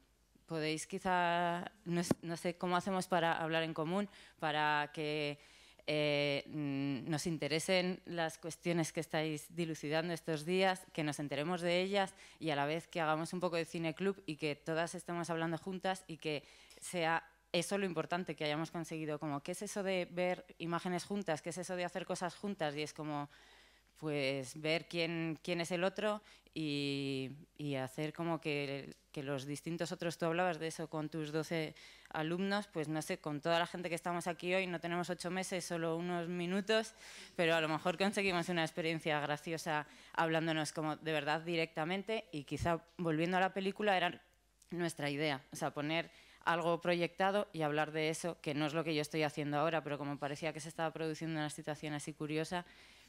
podéis quizá, no, sé cómo hacemos para hablar en común, para que eh, mm, nos interesen las cuestiones que estáis dilucidando estos días, que nos enteremos de ellas y a la vez que hagamos un poco de cine club y que todas estemos hablando juntas y que sea eso lo importante que hayamos conseguido, como qué es eso de ver imágenes juntas, qué es eso de hacer cosas juntas y es como pues ver quién, es el otro y, hacer como que, que, los distintos otros, tú hablabas de eso con tus 12 alumnos, pues no sé, con toda la gente que estamos aquí hoy, no tenemos ocho meses, solo unos minutos, pero a lo mejor conseguimos una experiencia graciosa hablándonos como de verdad directamente y quizá volviendo a la película era nuestra idea, o sea, poner algo proyectado y hablar de eso, que no es lo que yo estoy haciendo ahora, pero como parecía que se estaba produciendo una situación así curiosa,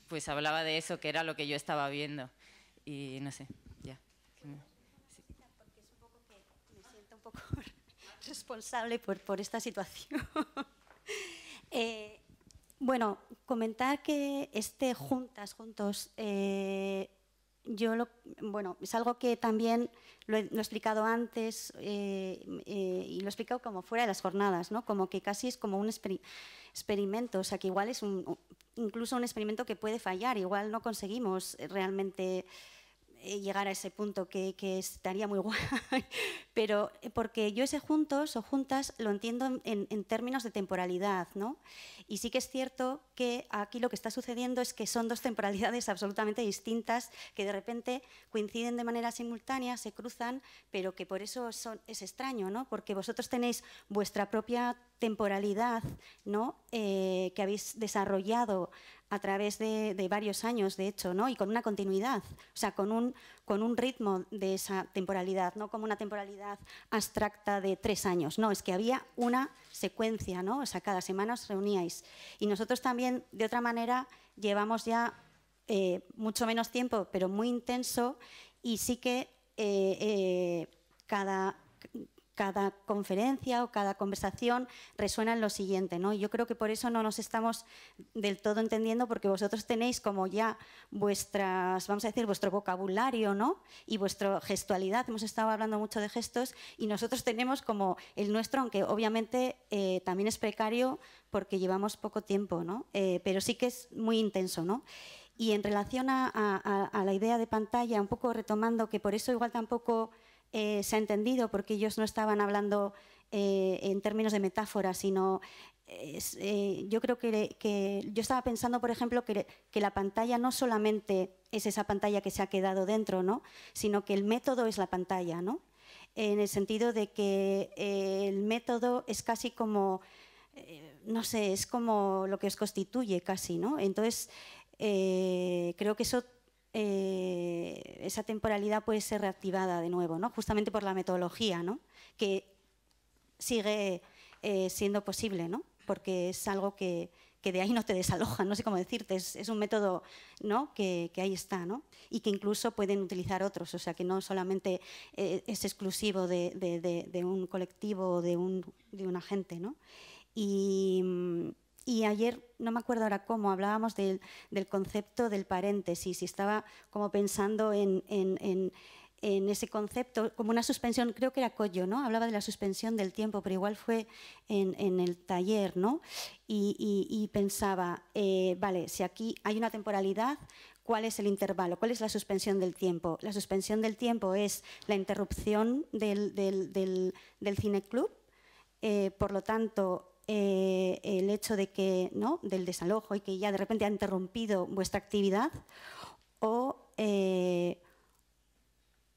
pues hablaba de eso, que era lo que yo estaba viendo. Y no sé, ya. Porque es que me siento un poco responsable por, esta situación. (laughs) Eh, bueno, comentar que este Juntas, Juntos, eh, yo lo, bueno, es algo que también lo he, explicado antes eh, y lo he explicado como fuera de las jornadas, ¿no? Como que casi es como un experimento, o sea, que igual es un, incluso un experimento que puede fallar, igual no conseguimos eh, realmente eh, llegar a ese punto que, estaría muy (laughs) guay, pero eh, porque yo ese juntos o juntas lo entiendo en, términos de temporalidad, ¿no? Y sí que es cierto que aquí lo que está sucediendo es que son dos temporalidades (laughs) absolutamente distintas que de repente coinciden de manera simultánea, se cruzan, pero que por eso es extraño, ¿no? Porque vosotros tenéis vuestra propia temporalidad, ¿no? Eh, que habéis desarrollado a través de, varios años, de hecho, ¿no? y con una continuidad, o sea, con un, con un ritmo de esa temporalidad, no como una temporalidad abstracta de tres años, no, es que había una secuencia, ¿no? o sea, cada semana os reuníais. Y nosotros también, de otra manera, llevamos ya eh, mucho menos tiempo, pero muy intenso, y sí que eh, eh, cada cada conferencia o cada conversación resuena en lo siguiente, ¿no? Yo creo que por eso no nos estamos del todo entendiendo porque vosotros tenéis como ya vuestras, vamos a decir, vuestro vocabulario, ¿no? Y vuestra gestualidad, hemos estado hablando mucho de gestos y nosotros tenemos como el nuestro, aunque obviamente eh, también es precario porque llevamos poco tiempo, ¿no? Eh, pero sí que es muy intenso, ¿no? Y en relación a, a la idea de pantalla, un poco retomando que por eso igual tampoco eh, se ha entendido porque ellos no estaban hablando eh, en términos de metáfora, sino eh, yo creo que, que, yo estaba pensando, por ejemplo, que, que, la pantalla no solamente es esa pantalla que se ha quedado dentro, ¿no? sino que el método es la pantalla, ¿no? en el sentido de que el método es casi como, no sé, es como lo que os constituye casi, ¿no? Entonces, creo que eso eh, esa temporalidad puede ser reactivada de nuevo, ¿no? justamente por la metodología, ¿no? que sigue eh, siendo posible, ¿no? porque es algo que, que, de ahí no te desaloja, no sé cómo decirte, es, un método ¿no? Que, ahí está ¿no? y que incluso pueden utilizar otros, o sea que no solamente eh, es exclusivo de, de, un colectivo o de un, de agente. ¿no? Y, mm, y ayer, no me acuerdo ahora cómo, hablábamos del, concepto del paréntesis y estaba como pensando en, ese concepto, como una suspensión, creo que era Collo, ¿no? Hablaba de la suspensión del tiempo, pero igual fue en, el taller, ¿no? Y, pensaba, eh, vale, si aquí hay una temporalidad, ¿cuál es el intervalo? ¿Cuál es la suspensión del tiempo? La suspensión del tiempo es la interrupción del, del, del, cineclub, eh, por lo tanto, eh, el hecho de que, ¿no? del desalojo y que ya de repente ha interrumpido vuestra actividad, o, eh,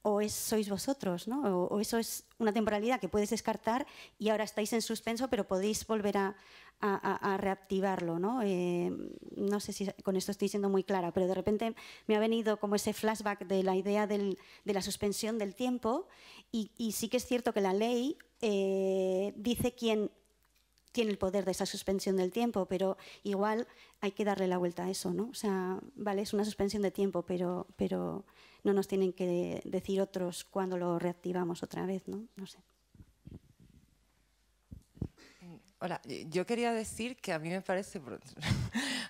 o es, sois vosotros, ¿no? o, eso es una temporalidad que puedes descartar y ahora estáis en suspenso, pero podéis volver a, reactivarlo. Eh, ¿no? sé si con esto estoy siendo muy clara, pero de repente me ha venido como ese flashback de la idea de la suspensión del tiempo y, y, sí que es cierto que la ley dice quién tiene el poder de esa suspensión del tiempo, pero igual hay que darle la vuelta a eso, ¿no? O sea, vale, es una suspensión de tiempo, pero, pero no nos tienen que decir otros cuándo lo reactivamos otra vez, ¿no? No sé. Hola, yo quería decir que a mí me parece, (laughs) o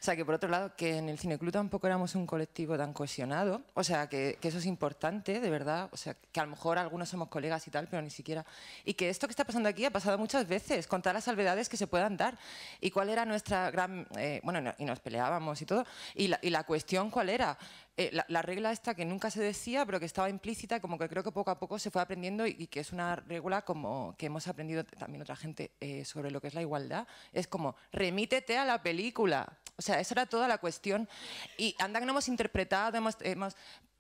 sea, que por otro lado, que en el Cineclub tampoco éramos un colectivo tan cohesionado, o sea, que, eso es importante, de verdad, o sea, que a lo mejor algunos somos colegas y tal, pero ni siquiera. Y que esto que está pasando aquí ha pasado muchas veces, con todas las salvedades que se puedan dar. ¿Y cuál era nuestra gran. Eh, bueno, y nos peleábamos y todo, y y la cuestión cuál era? Eh, la, regla esta que nunca se decía, pero que estaba implícita, como que creo que poco a poco se fue aprendiendo y, que es una regla como que hemos aprendido también otra gente eh, sobre lo que es la igualdad, es como remítete a la película. O sea, esa era toda la cuestión. Y anda que no hemos interpretado, hemos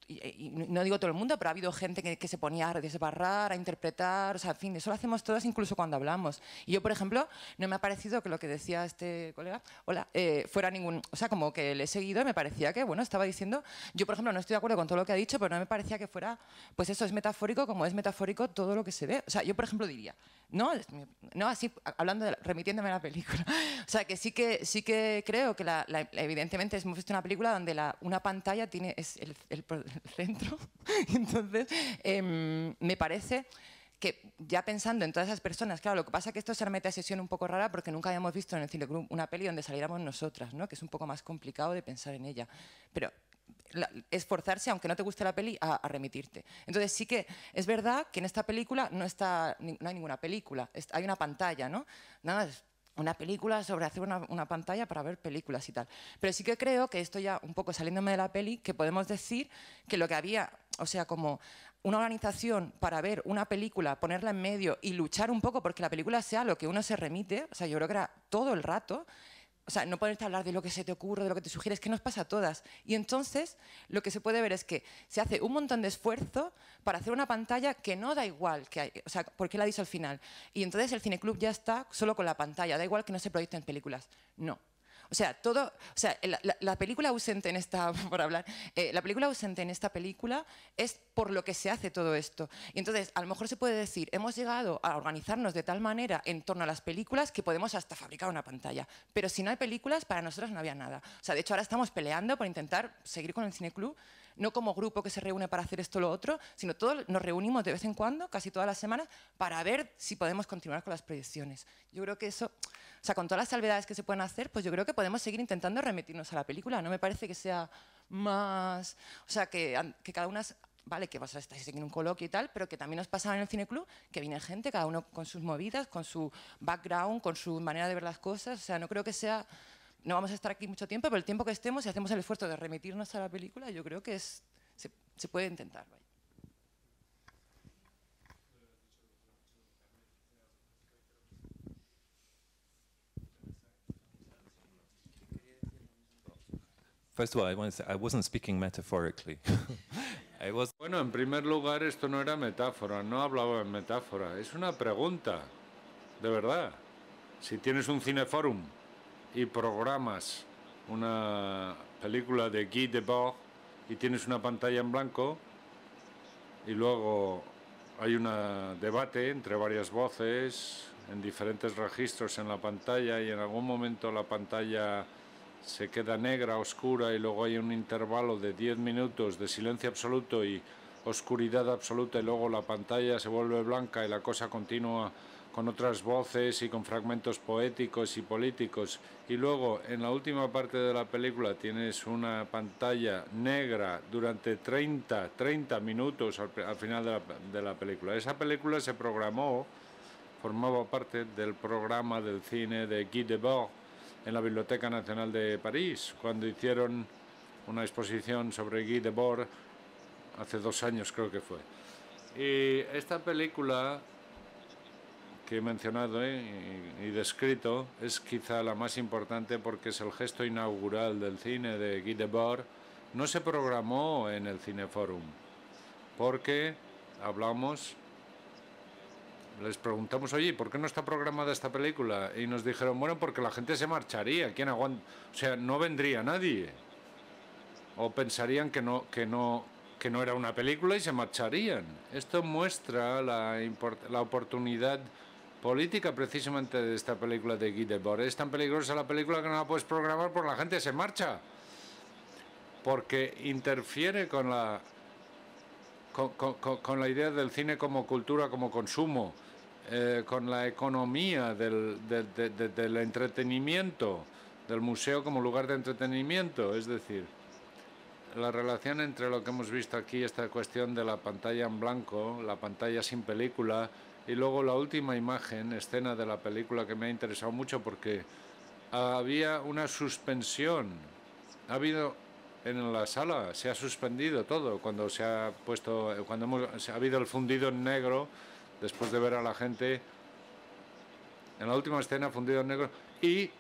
y, eh, no digo todo el mundo, pero ha habido gente que, se ponía a desbarrar, a interpretar, o sea, en fin, eso lo hacemos todas incluso cuando hablamos. Y yo, por ejemplo, no me ha parecido que lo que decía este colega, hola, eh, fuera ningún, o sea, como que le he seguido y me parecía que, bueno, estaba diciendo, yo, por ejemplo, no estoy de acuerdo con todo lo que ha dicho, pero no me parecía que fuera, pues eso es metafórico como es metafórico todo lo que se ve. O sea, yo, por ejemplo, diría, no, no así, hablando, remitiéndome a la película, (laughs) o sea, que sí que, sí que creo que evidentemente hemos visto una película donde la, una pantalla tiene, es el (laughs) centro. (laughs) Entonces, em, me parece que ya pensando en todas esas personas, claro, lo que pasa es que esto se una a sesión un poco rara porque nunca habíamos visto en el cineclub una peli donde saliéramos nosotras, ¿no? que es un poco más complicado de pensar en ella. Pero esforzarse, aunque no te guste la peli, a, remitirte. Entonces sí que es verdad que en esta película no, está, no hay ninguna película, hay una pantalla, ¿no? Nada, una película sobre hacer una, pantalla para ver películas y tal. Pero sí que creo que esto ya un poco saliéndome de la peli, que podemos decir que lo que había, o sea, como una organización para ver una película, ponerla en medio y luchar un poco porque la película sea lo que uno se remite, o sea, yo creo que era todo el rato, o sea, no ponerte a hablar de lo que se te ocurre, de lo que te sugieres, que nos pasa a todas. Y entonces lo que se puede ver es que se hace un montón de esfuerzo para hacer una pantalla que no da igual, que o sea, qué la dice al final. Y entonces el cineclub ya está solo con la pantalla, da igual que no se proyecten películas. No, o sea, todo, o sea, la, película ausente en esta, (laughs) por hablar, eh, la película ausente en esta película es por lo que se hace todo esto. Y entonces, a lo mejor se puede decir, hemos llegado a organizarnos de tal manera en torno a las películas que podemos hasta fabricar una pantalla. Pero si no hay películas, para nosotros no había nada. O sea, de hecho, ahora estamos peleando por intentar seguir con el cineclub, no como grupo que se reúne para hacer esto o lo otro, sino todos nos reunimos de vez en cuando, casi todas las semanas, para ver si podemos continuar con las proyecciones. Yo creo que eso sea, con todas las salvedades que se pueden hacer, pues yo creo que podemos seguir intentando remitirnos a la película. No me parece que sea más... O sea, que, cada una... Vale, que vas a estar en un coloquio y tal, pero que también nos pasaba en el cineclub, que viene gente, cada uno con sus movidas, con su background, con su manera de ver las cosas. O sea, no creo que sea no vamos a estar aquí mucho tiempo, pero el tiempo que estemos y hacemos el esfuerzo de remitirnos a la película, yo creo que es, se, se puede intentar. Vaya. Bueno, en primer lugar, esto no era metáfora, no hablaba en metáfora, es una pregunta, de verdad. Si tienes un cineforum y programas una película de Guy Debord y tienes una pantalla en blanco y luego hay un debate entre varias voces en diferentes registros en la pantalla y en algún momento la pantalla se queda negra, oscura y luego hay un intervalo de 10 minutos de silencio absoluto y oscuridad absoluta y luego la pantalla se vuelve blanca y la cosa continúa con otras voces y con fragmentos poéticos y políticos. Y luego en la última parte de la película tienes una pantalla negra durante 30, 30 minutos al, final de la, de la película. Esa película se programó, formaba parte del programa del cine de Guy Debord en la Biblioteca Nacional de París, cuando hicieron una exposición sobre Guy Debord hace dos años creo que fue. Y esta película que he mencionado ¿eh? y, y, descrito es quizá la más importante porque es el gesto inaugural del cine de Guy Debord. No se programó en el Cineforum porque hablamos les preguntamos, oye, ¿por qué no está programada esta película? Y nos dijeron, bueno, porque la gente se marcharía, ¿quién aguanta? O sea, no vendría nadie. O pensarían que no, que no, que no era una película y se marcharían. Esto muestra la, la oportunidad política precisamente de esta película de Guy Debord. Es tan peligrosa la película que no la puedes programar porque la gente se marcha. Porque interfiere con la, con la idea del cine como cultura, como consumo. Eh, con la economía del, entretenimiento, del museo como lugar de entretenimiento, es decir, la relación entre lo que hemos visto aquí, esta cuestión de la pantalla en blanco, la pantalla sin película, y luego la última imagen, escena de la película que me ha interesado mucho porque había una suspensión. Ha habido en la sala, se ha suspendido todo cuando se ha puesto, cuando hemos, ha habido el fundido en negro después de ver a la gente en la última escena fundido en negro. Y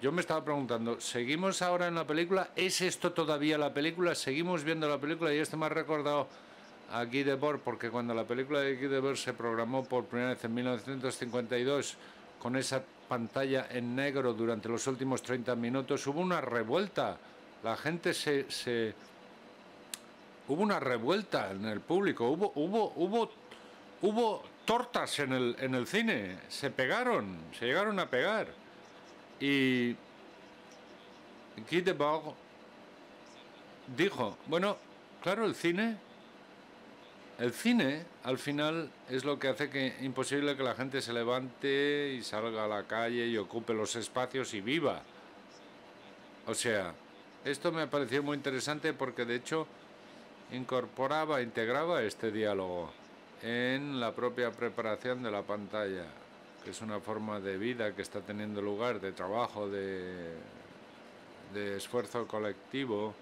yo me estaba preguntando, ¿seguimos ahora en la película? ¿Es esto todavía la película? ¿Seguimos viendo la película? Y esto me ha recordado a Guy Debord, porque cuando la película de Guy Debord se programó por primera vez en 1952 con esa pantalla en negro durante los últimos 30 minutos, hubo una revuelta. La gente se... se... Hubo una revuelta en el público, hubo, hubo, hubo Hubo tortas en el, cine, se pegaron, se llegaron a pegar. Y Guy Debord dijo, bueno, claro, el cine, el cine al final es lo que hace que imposible que la gente se levante y salga a la calle y ocupe los espacios y viva. O sea, esto me ha parecido muy interesante porque de hecho incorporaba, integraba este diálogo en la propia preparación de la pantalla, que es una forma de vida que está teniendo lugar, de trabajo, de, de esfuerzo colectivo,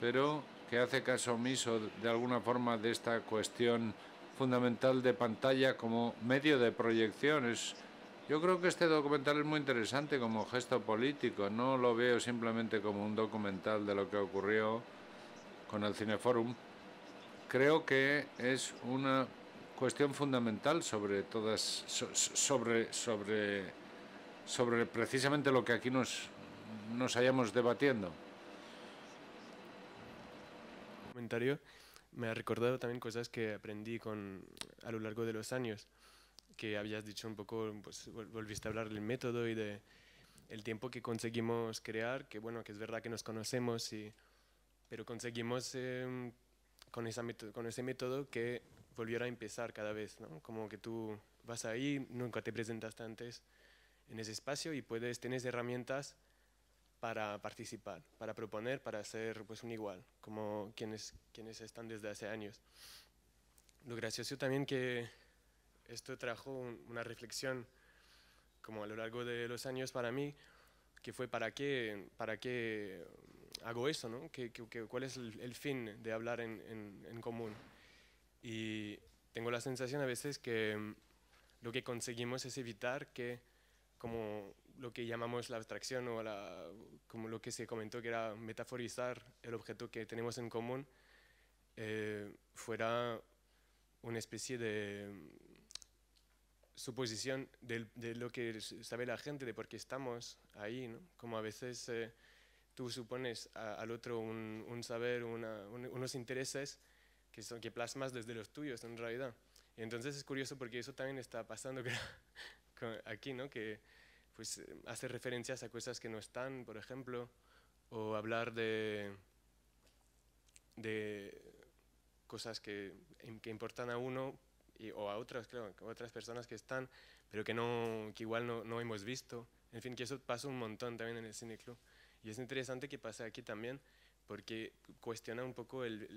pero que hace caso omiso de alguna forma de esta cuestión fundamental de pantalla como medio de proyecciones. Yo creo que este documental es muy interesante como gesto político, no lo veo simplemente como un documental de lo que ocurrió con el Cineforum. Creo que es una cuestión fundamental sobre todas, sobre, sobre, sobre precisamente lo que aquí nos, nos hayamos debatiendo. Comentario me ha recordado también cosas que aprendí con, a lo largo de los años, que habías dicho un poco, pues volviste a hablar del método y de el tiempo que conseguimos crear, que bueno, que es verdad que nos conocemos, y, pero conseguimos em, con, esa, con ese método que volviera a empezar cada vez, ¿no? Como que tú vas ahí, nunca te presentaste antes en ese espacio y puedes, tener herramientas para participar, para proponer, para ser pues un igual, como quienes, quienes están desde hace años. Lo gracioso también que esto trajo una reflexión como a lo largo de los años para mí, que fue para qué, para qué hago eso, ¿no? cuál es el, fin de hablar en común? Y tengo la sensación a veces que mm, lo que conseguimos es evitar que, como lo que llamamos la abstracción o la, como lo que se comentó que era metaforizar el objeto que tenemos en común, eh, fuera una especie de mm, suposición de, lo que sabe la gente, de por qué estamos ahí, ¿no? Como a veces eh, tú supones al otro un, saber, unos intereses que, son, que plasmas desde los tuyos en realidad. entonces es curioso porque eso también está pasando (laughs) aquí, ¿no? que pues, hace referencias a cosas que no están, por ejemplo, o hablar de, de cosas que, que importan a uno o a otras, claro, otras personas que están, pero que, no, que igual no, no hemos visto. En fin, que eso pasa un montón también en el cine club. Y es interesante que pase aquí también porque cuestiona un poco el,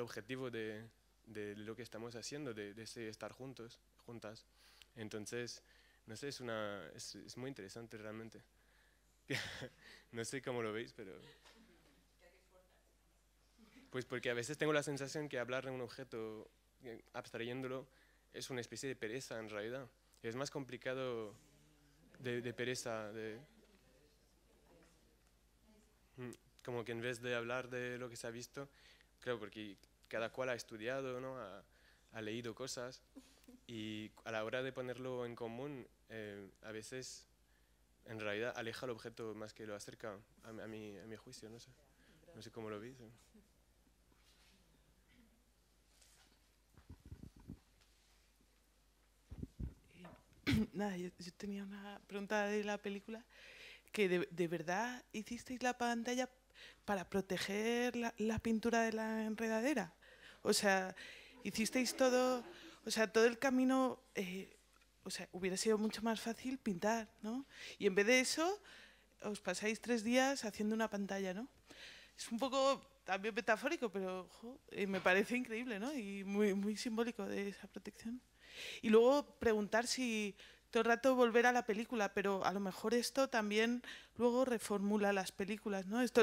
objetivo de, lo que estamos haciendo, de, ese estar juntos, juntas. Entonces, no sé, es, una, es, muy interesante realmente. (laughs) no sé cómo lo veis, pero... Pues porque a veces tengo la sensación que hablar de un objeto eh, abstrayéndolo es una especie de pereza en realidad. Es más complicado de, de pereza, de, como que en vez de hablar de lo que se ha visto, creo porque cada cual ha estudiado, ¿no? ha, leído cosas y a la hora de ponerlo en común, eh, a veces en realidad aleja el objeto más que lo acerca, a, a, mi, a mi, juicio, no sé, no sé cómo lo vi. Eh. Eh, (clears throat) nada, yo, tenía una pregunta de la película, que de, de verdad hicisteis la pantalla para proteger la, pintura de la enredadera. O sea, hicisteis todo, o sea, todo el camino, eh, o sea, hubiera sido mucho más fácil pintar, ¿no? Y en vez de eso, os pasáis tres días haciendo una pantalla, ¿no? Es un poco también metafórico, pero eh, me parece increíble, ¿no? Y muy, muy simbólico de esa protección. Y luego preguntar si, todo el rato volver a la película, pero a lo mejor esto también luego reformula las películas, ¿no? Esto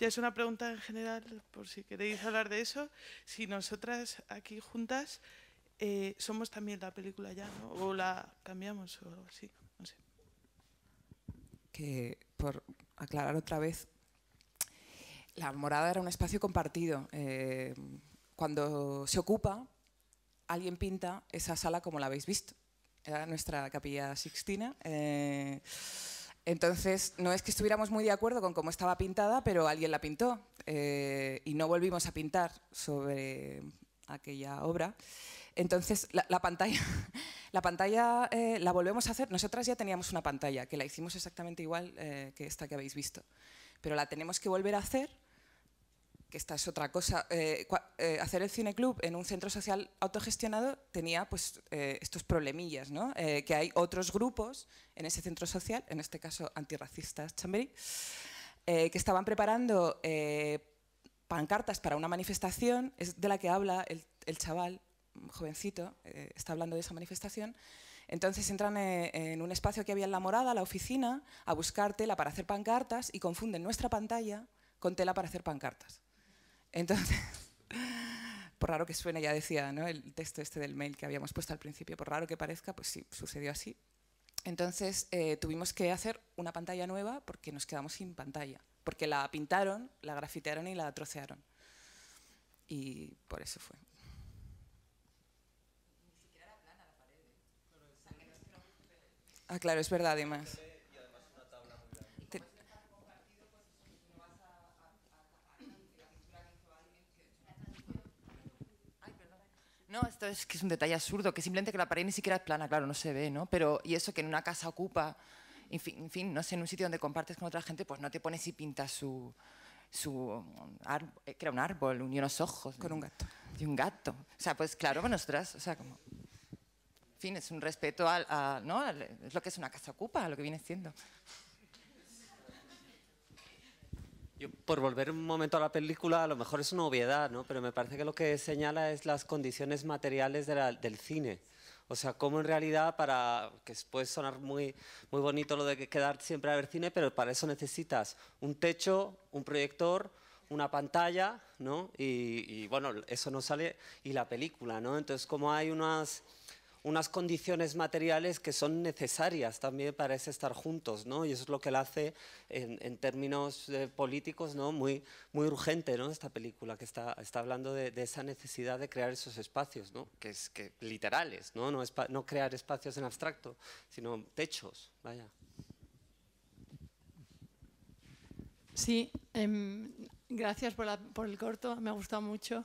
ya es una pregunta en general, por si queréis hablar de eso, si nosotras aquí juntas eh, somos también la película ya, ¿no? O la cambiamos o algo así, no sé. Que, por aclarar otra vez, la morada era un espacio compartido. Eh, cuando se ocupa, alguien pinta esa sala como la habéis visto era nuestra capilla sixtina. Eh, entonces, no es que estuviéramos muy de acuerdo con cómo estaba pintada, pero alguien la pintó eh, y no volvimos a pintar sobre aquella obra. Entonces, la, pantalla, la, pantalla (laughs) eh, la volvemos a hacer. Nosotras ya teníamos una pantalla que la hicimos exactamente igual que esta que habéis visto, pero la tenemos que volver a hacer que esta es otra cosa. Eh, eh, hacer el cineclub en un centro social autogestionado tenía pues, eh, estos problemillas, que hay otros grupos en ese centro social, en este caso antirracistas chamberí, que estaban preparando pancartas para una manifestación, es de la que habla el, el chaval, jovencito, está hablando de esa manifestación, entonces entran en un espacio que había en la morada, la oficina, a buscar tela para hacer pancartas y confunden nuestra pantalla con tela para hacer pancartas. Entonces, (laughs) por raro que suene, ya decía ¿no? el texto este del mail que habíamos puesto al principio, por raro que parezca, pues sí, sucedió así. Entonces eh, tuvimos que hacer una pantalla nueva porque nos quedamos sin pantalla, porque la pintaron, la grafitearon y la trocearon. Y por eso fue. Ah, claro, es verdad, además. No, esto es que es un detalle absurdo, que simplemente que la pared ni siquiera es plana, claro, no se ve, ¿no? Pero, y eso que en una casa ocupa, en fin, no sé, en un sitio donde compartes con otra gente, pues no te pones y pintas su, su un árbol, unión los ojos. Con un gato. Y un gato. O sea, pues claro, bueno, nosotras, o sea, como... En fin, es un respeto a, ¿no? es lo que es una casa ocupa, a lo que viene siendo por volver un momento a la película, a lo mejor es una obviedad, ¿no? pero me parece que lo que señala es las condiciones materiales del cine. O sea, cómo en realidad para, que puede sonar muy, muy bonito lo de quedar siempre a ver cine, pero para eso necesitas un techo, un proyector, una pantalla, ¿no? Y, bueno, eso no sale, y la película, ¿no? Entonces, como hay unas unas condiciones materiales que son necesarias también para ese estar juntos, ¿no? Y eso es lo que la hace en, términos eh, políticos, ¿no? Muy, muy urgente, ¿no? Esta película que está, está hablando de, esa necesidad de crear esos espacios, ¿no? Que es que literales, ¿no? No, no crear espacios en abstracto, sino techos, vaya. Sí, em, gracias por, por el corto, me ha gustado mucho,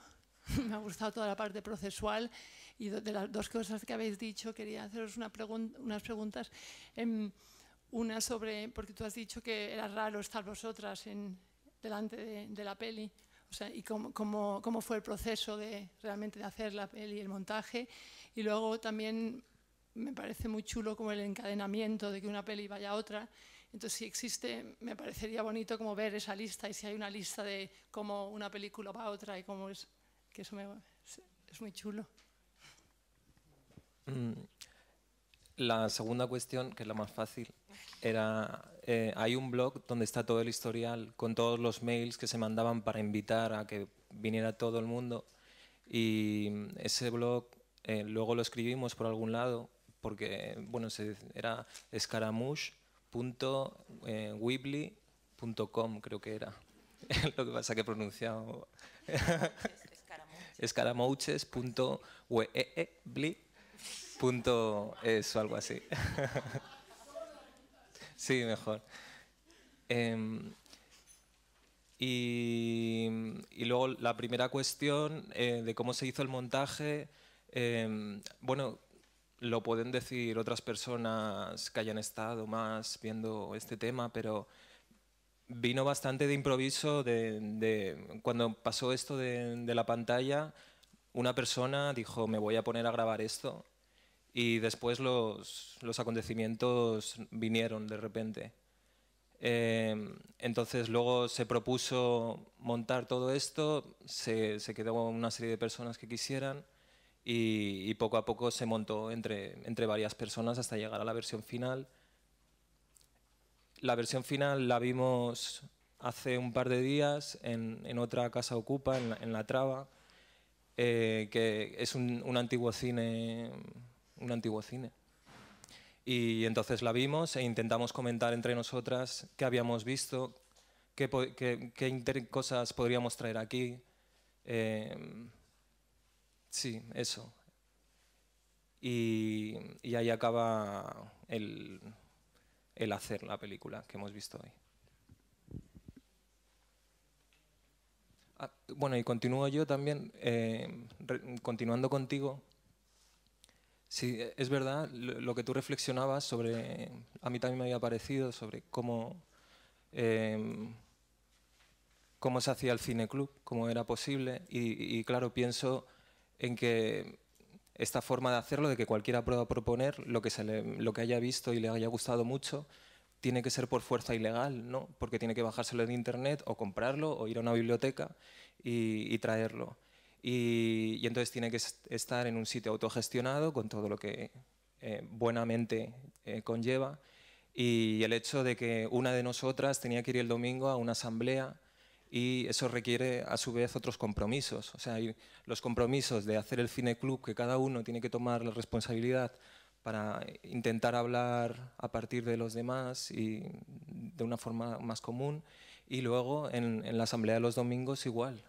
(laughs) me ha gustado toda la parte procesual y de las dos cosas que habéis dicho, quería haceros unas preguntas. Em, una sobre, porque tú has dicho que era raro estar vosotras delante de, la peli, y cómo, fue el proceso de realmente de hacer la peli, y el montaje, y luego también me parece muy chulo como el encadenamiento de que una peli vaya a otra, entonces si existe, me parecería bonito como ver esa lista y si hay una lista de cómo una película va a otra y cómo es, que eso es muy chulo. Mm, la segunda cuestión, que es la más fácil, era, eh, hay un blog donde está todo el historial con todos los mails que se mandaban para invitar a que viniera todo el mundo y ese blog eh, luego lo escribimos por algún lado porque, bueno, se, era escaramouche.weebly.com eh, creo que era. (laughs) lo que pasa que he pronunciado... (laughs) Escaramouches.weebly.com punto es algo así. (laughs) sí, mejor. Em, y, luego la primera cuestión eh, de cómo se hizo el montaje, em, bueno, lo pueden decir otras personas que hayan estado más viendo este tema, pero vino bastante de improviso de, cuando pasó esto de la pantalla, una persona dijo, me voy a poner a grabar esto y después los, los acontecimientos vinieron de repente. Eh, entonces luego se propuso montar todo esto, se, se, quedó una serie de personas que quisieran y, poco a poco se montó entre, entre varias personas hasta llegar a la versión final. La versión final la vimos hace un par de días en, en otra casa ocupa, en la, Trava, Traba, eh, que es un, un, antiguo cine un antiguo cine. Y entonces la vimos e intentamos comentar entre nosotras qué habíamos visto, qué, cosas podríamos traer aquí. Em, sí, eso. Y, ahí acaba el, hacer la película que hemos visto hoy. Ah, bueno, y continúo yo también, eh, continuando contigo, Sí, e, es verdad lo que tú reflexionabas sobre, a mí también me había parecido, sobre cómo, em, cómo se hacía el cineclub, cómo era posible. Y, claro, pienso en que esta forma de hacerlo, de que cualquiera pueda proponer lo que, haya visto y le haya gustado mucho, tiene que ser por fuerza ilegal, ¿no? Porque tiene que bajárselo de internet o comprarlo o ir a una biblioteca y traerlo. Y, entonces tiene que estar en un sitio autogestionado con todo lo que eh, buenamente eh, conlleva. Y el hecho de que una de nosotras tenía que ir el domingo a una asamblea y eso requiere a su vez otros compromisos. O sea, los compromisos de hacer el cine club que cada uno tiene que tomar la responsabilidad para intentar hablar a partir de los demás y de una forma más común. Y luego en, en la asamblea de los domingos igual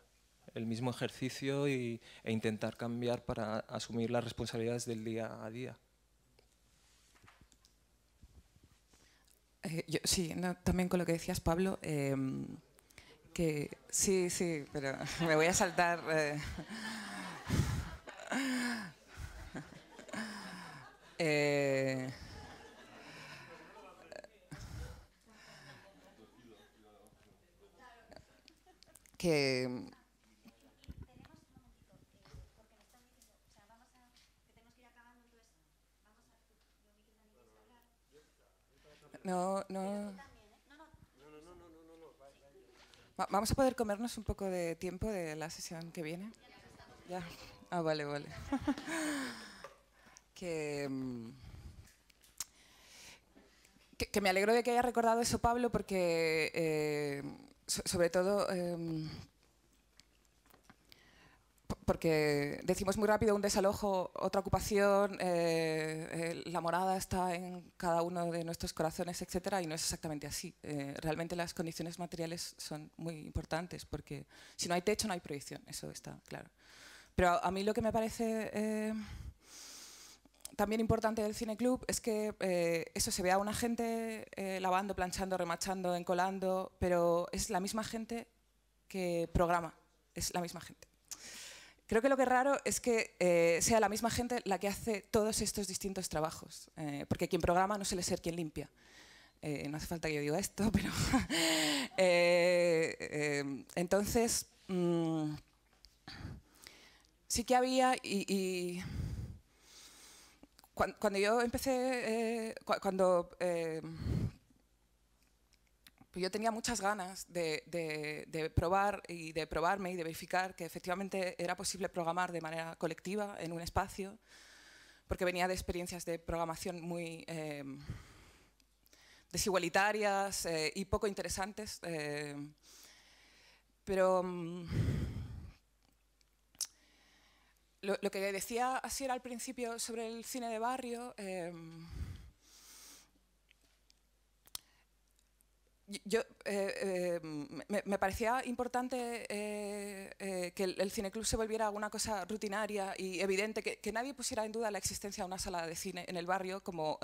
el mismo ejercicio y, e intentar cambiar para asumir las responsabilidades del día a día. Eh, sí, también con lo que decías, Pablo, em, que sí, sí, pero (laughs) me voy a saltar. Eh. (laughs) Eh, que No, no. Vamos a poder comernos un poco de tiempo de la sesión que viene. Ya. Ah, vale, vale. (laughs) Mm, que, que, me alegro de que haya recordado eso, Pablo, porque eh, sobre todo em, porque decimos muy rápido un desalojo, otra ocupación, eh, eh, la morada está en cada uno de nuestros corazones, etcétera, y no es exactamente así. Eh, realmente las condiciones materiales son muy importantes porque si no hay techo no hay proyección, eso está claro. Pero a, mí lo que me parece también importante del cineclub es que eso se vea una gente lavando, planchando, remachando, encolando, pero es la misma gente que programa, es la misma gente. Creo que lo que es raro es que eh, sea la misma gente la que hace todos estos distintos trabajos, eh, porque quien programa no suele ser quien limpia. Eh, no hace falta que yo diga esto, (laughs) pero... entonces, mm, sí que había y... cuando, cuando, yo empecé, cuando yo tenía muchas ganas de, probar y de probarme y de verificar que efectivamente era posible programar de manera colectiva en un espacio, porque venía de experiencias de programación muy eh, desigualitarias eh, y poco interesantes. Eh, pero mm, lo, lo, que decía así era al principio sobre el cine de barrio yo, eh, eh, me, parecía importante eh, que el, cineclub se volviera una cosa rutinaria y evidente, que, nadie pusiera en duda la existencia de una sala de cine en el barrio como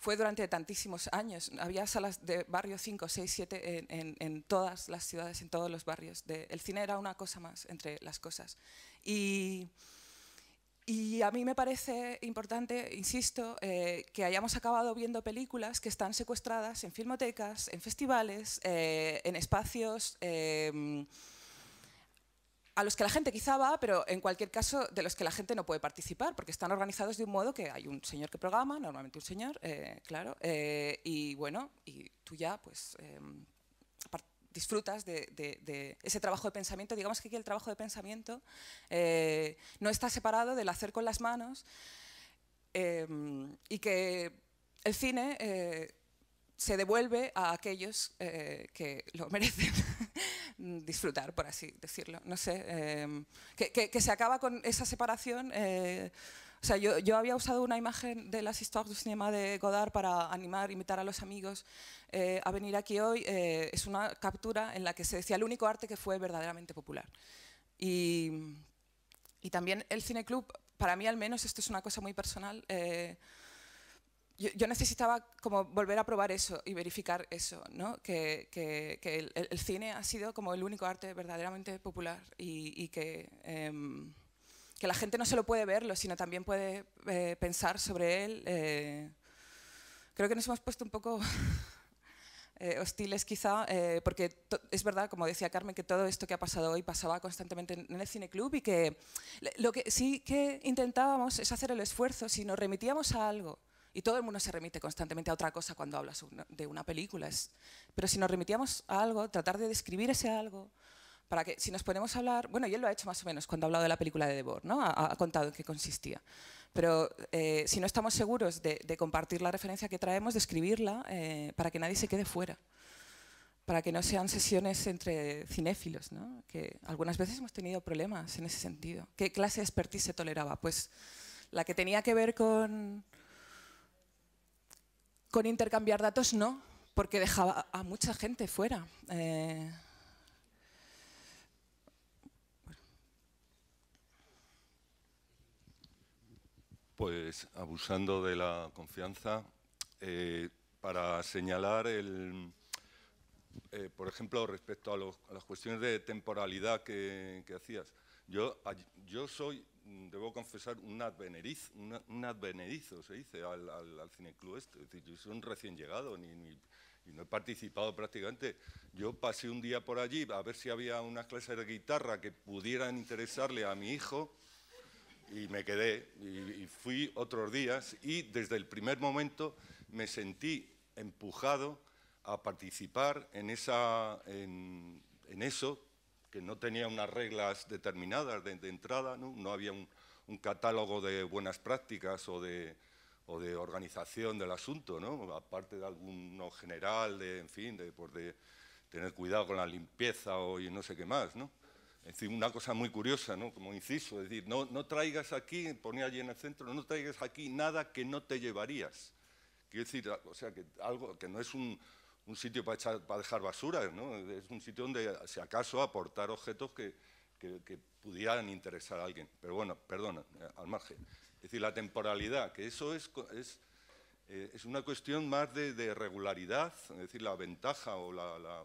fue durante tantísimos años. Había salas de barrio 5, 6, 7 en, todas las ciudades, en todos los barrios. el cine era una cosa más entre las cosas. Y y a mí me parece importante, insisto, eh, que hayamos acabado viendo películas que están secuestradas en filmotecas, en festivales, eh, en espacios em, a los que la gente quizá va, pero en cualquier caso de los que la gente no puede participar, porque están organizados de un modo que hay un señor que programa, normalmente un señor, eh, claro, y bueno, y tú ya pues em, disfrutas de, ese trabajo de pensamiento. Digamos que aquí el trabajo de pensamiento eh, no está separado del hacer con las manos eh, y que el cine eh, se devuelve a aquellos que lo (laughs) merecen disfrutar, por así decirlo. No sé, que, se acaba con esa separación o sea, yo, yo, había usado una imagen de las historias del cinema de Godard para animar, invitar a los amigos eh, a venir aquí hoy. Eh, es una captura en la que se decía el único arte que fue verdaderamente popular. Y, y también el cineclub, para mí al menos, esto es una cosa muy personal, eh, yo, necesitaba como volver a probar eso y verificar eso, ¿no? que, que, el, el, cine ha sido como el único arte verdaderamente popular y, y que em, que la gente no solo puede verlo, sino también puede eh, pensar sobre él. Eh, creo que nos hemos puesto un poco (laughs) eh, hostiles quizá, porque es verdad, como decía Carmen, que todo esto que ha pasado hoy pasaba constantemente en, el cineclub y que lo que sí que intentábamos es hacer el esfuerzo, si nos remitíamos a algo, y todo el mundo se remite constantemente a otra cosa cuando hablas de una película, pero si nos remitíamos a algo, tratar de describir ese algo, para que si nos ponemos a hablar, bueno, y él lo ha hecho más o menos cuando ha hablado de la película de Debord, ¿no? Ha, contado en qué consistía. Pero eh, si no estamos seguros de, compartir la referencia que traemos, de escribirla, eh, para que nadie se quede fuera, para que no sean sesiones entre cinéfilos, ¿no? que algunas veces hemos tenido problemas en ese sentido. ¿Qué clase de expertise se toleraba? Pues la que tenía que ver con, con intercambiar datos, no, porque dejaba a mucha gente fuera. Eh, Pues abusando de la confianza, eh, para señalar, eh, por ejemplo, respecto a, las cuestiones de temporalidad que, hacías. Yo, soy, debo confesar, un, adveneriz, un advenerizo, se dice, al, al, al cineclub este. Es decir, yo soy un recién llegado y no he participado prácticamente. Yo pasé un día por allí a ver si había unas clases de guitarra que pudieran interesarle a mi hijo y me quedé y, fui otros días y desde el primer momento me sentí empujado a participar en, esa, en, eso, que no tenía unas reglas determinadas de, entrada, ¿no? no había un, catálogo de buenas prácticas o de, o de organización del asunto, ¿no? aparte de alguno general, de, en fin, de, pues de tener cuidado con la limpieza o y no sé qué más. ¿no? Es decir, una cosa muy curiosa, ¿no? como inciso, es decir, no, traigas aquí, ponía allí en el centro, no traigas aquí nada que no te llevarías. Quiero decir, o sea, que algo que no es un, sitio para, para dejar basura, ¿no? es un sitio donde, si acaso, aportar objetos que, pudieran interesar a alguien. Pero bueno, perdona, eh, al margen. Es decir, la temporalidad, que eso es, eh, es, una cuestión más de, regularidad, es decir, la ventaja o la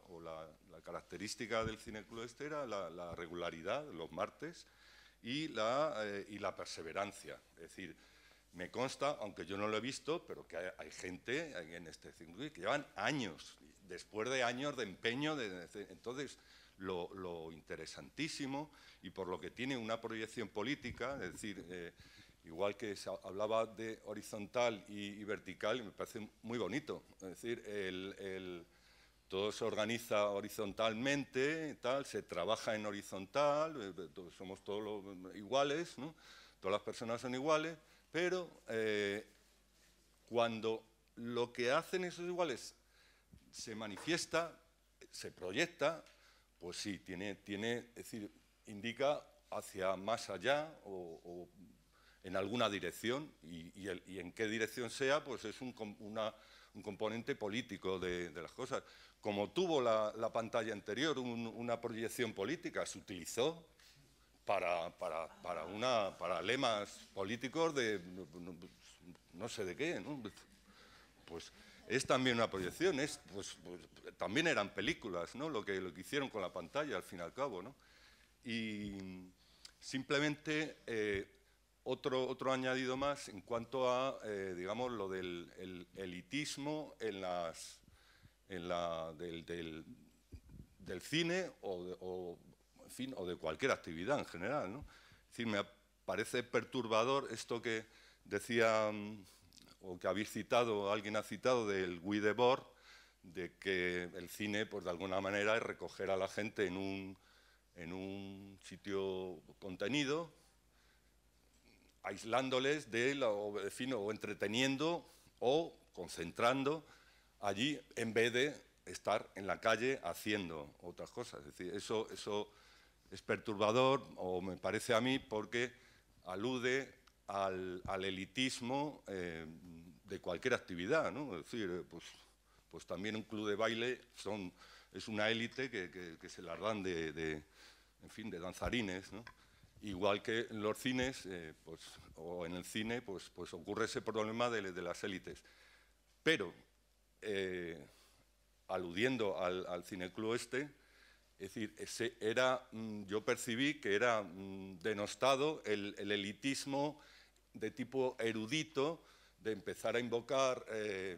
la característica del cineclub este era la, regularidad, los martes, y la, eh, y la perseverancia. Es decir, me consta, aunque yo no lo he visto, pero que hay, gente en este cineclub que llevan años, después de años de empeño. entonces, lo, interesantísimo y por lo que tiene una proyección política, es decir, eh, igual que se hablaba de horizontal y, vertical, me parece muy bonito. Es decir, el todo se organiza horizontalmente, tal, se trabaja en horizontal, eh, eh, somos todos iguales, todas las personas son iguales, pero eh, cuando lo que hacen esos iguales se manifiesta, se proyecta, pues sí, tiene, tiene decir, indica hacia más allá o, en alguna dirección y, en qué dirección sea, pues es un, componente político de, las cosas como tuvo la, pantalla anterior una proyección política, se utilizó para, una, para lemas políticos de no, sé de qué. ¿no? Pues es también una proyección, es, pues, pues también eran películas ¿no? lo, que, lo hicieron con la pantalla al fin y al cabo. ¿no? Y simplemente eh, otro, otro añadido más en cuanto a eh, digamos, lo del elitismo en las del, cine o de, de cualquier actividad en general. ¿no? me parece perturbador esto que decía mm, o que habéis citado, alguien ha citado del Guy Debord, de que el cine, pues de alguna manera, es recoger a la gente en un, sitio contenido, aislándoles de, él, o entreteniendo o concentrando allí en vez de estar en la calle haciendo otras cosas. decir, eso, eso es perturbador, o me parece a mí, porque alude al, elitismo eh, de cualquier actividad, ¿no? Es decir, eh, pues, pues, también un club de baile son, es una élite que, se la dan de, en fin, de danzarines, Igual que en los cines, eh, pues, o en el cine, pues, pues ocurre ese problema de, de las élites. Pero eh, aludiendo al, al cineclub este, es decir, ese era, mm, yo percibí que era mm, denostado el, elitismo de tipo erudito, de empezar a invocar, eh,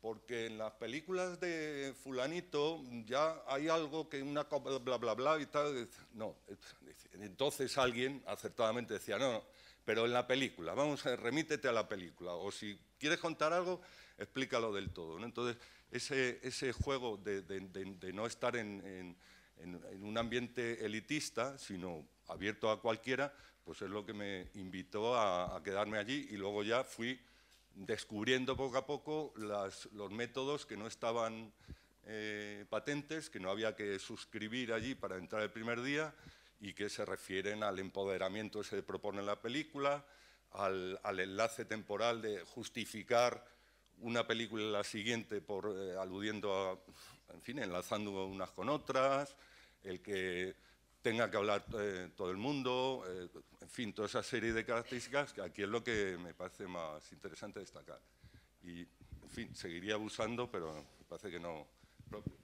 porque en las películas de fulanito ya hay algo que una bla, bla, bla, bla y tal. No, entonces alguien acertadamente decía, no, no, pero en la película, vamos, remítete a la película, o si quieres contar algo, explícalo del todo. Entonces, ese, ese juego de, no estar en, un ambiente elitista, sino abierto a cualquiera, pues es lo que me invitó a, quedarme allí y luego ya fui descubriendo poco a poco los métodos que no estaban eh, patentes, que no había que suscribir allí para entrar el primer día y que se refieren al empoderamiento que se propone en la película, al, al enlace temporal de justificar una película la siguiente por eh, aludiendo a, en fin, enlazando unas con otras, el que tenga que hablar eh, todo el mundo, eh, en fin, toda esa serie de características que aquí es lo que me parece más interesante destacar. Y, en fin, seguiría abusando, pero me parece que no propio.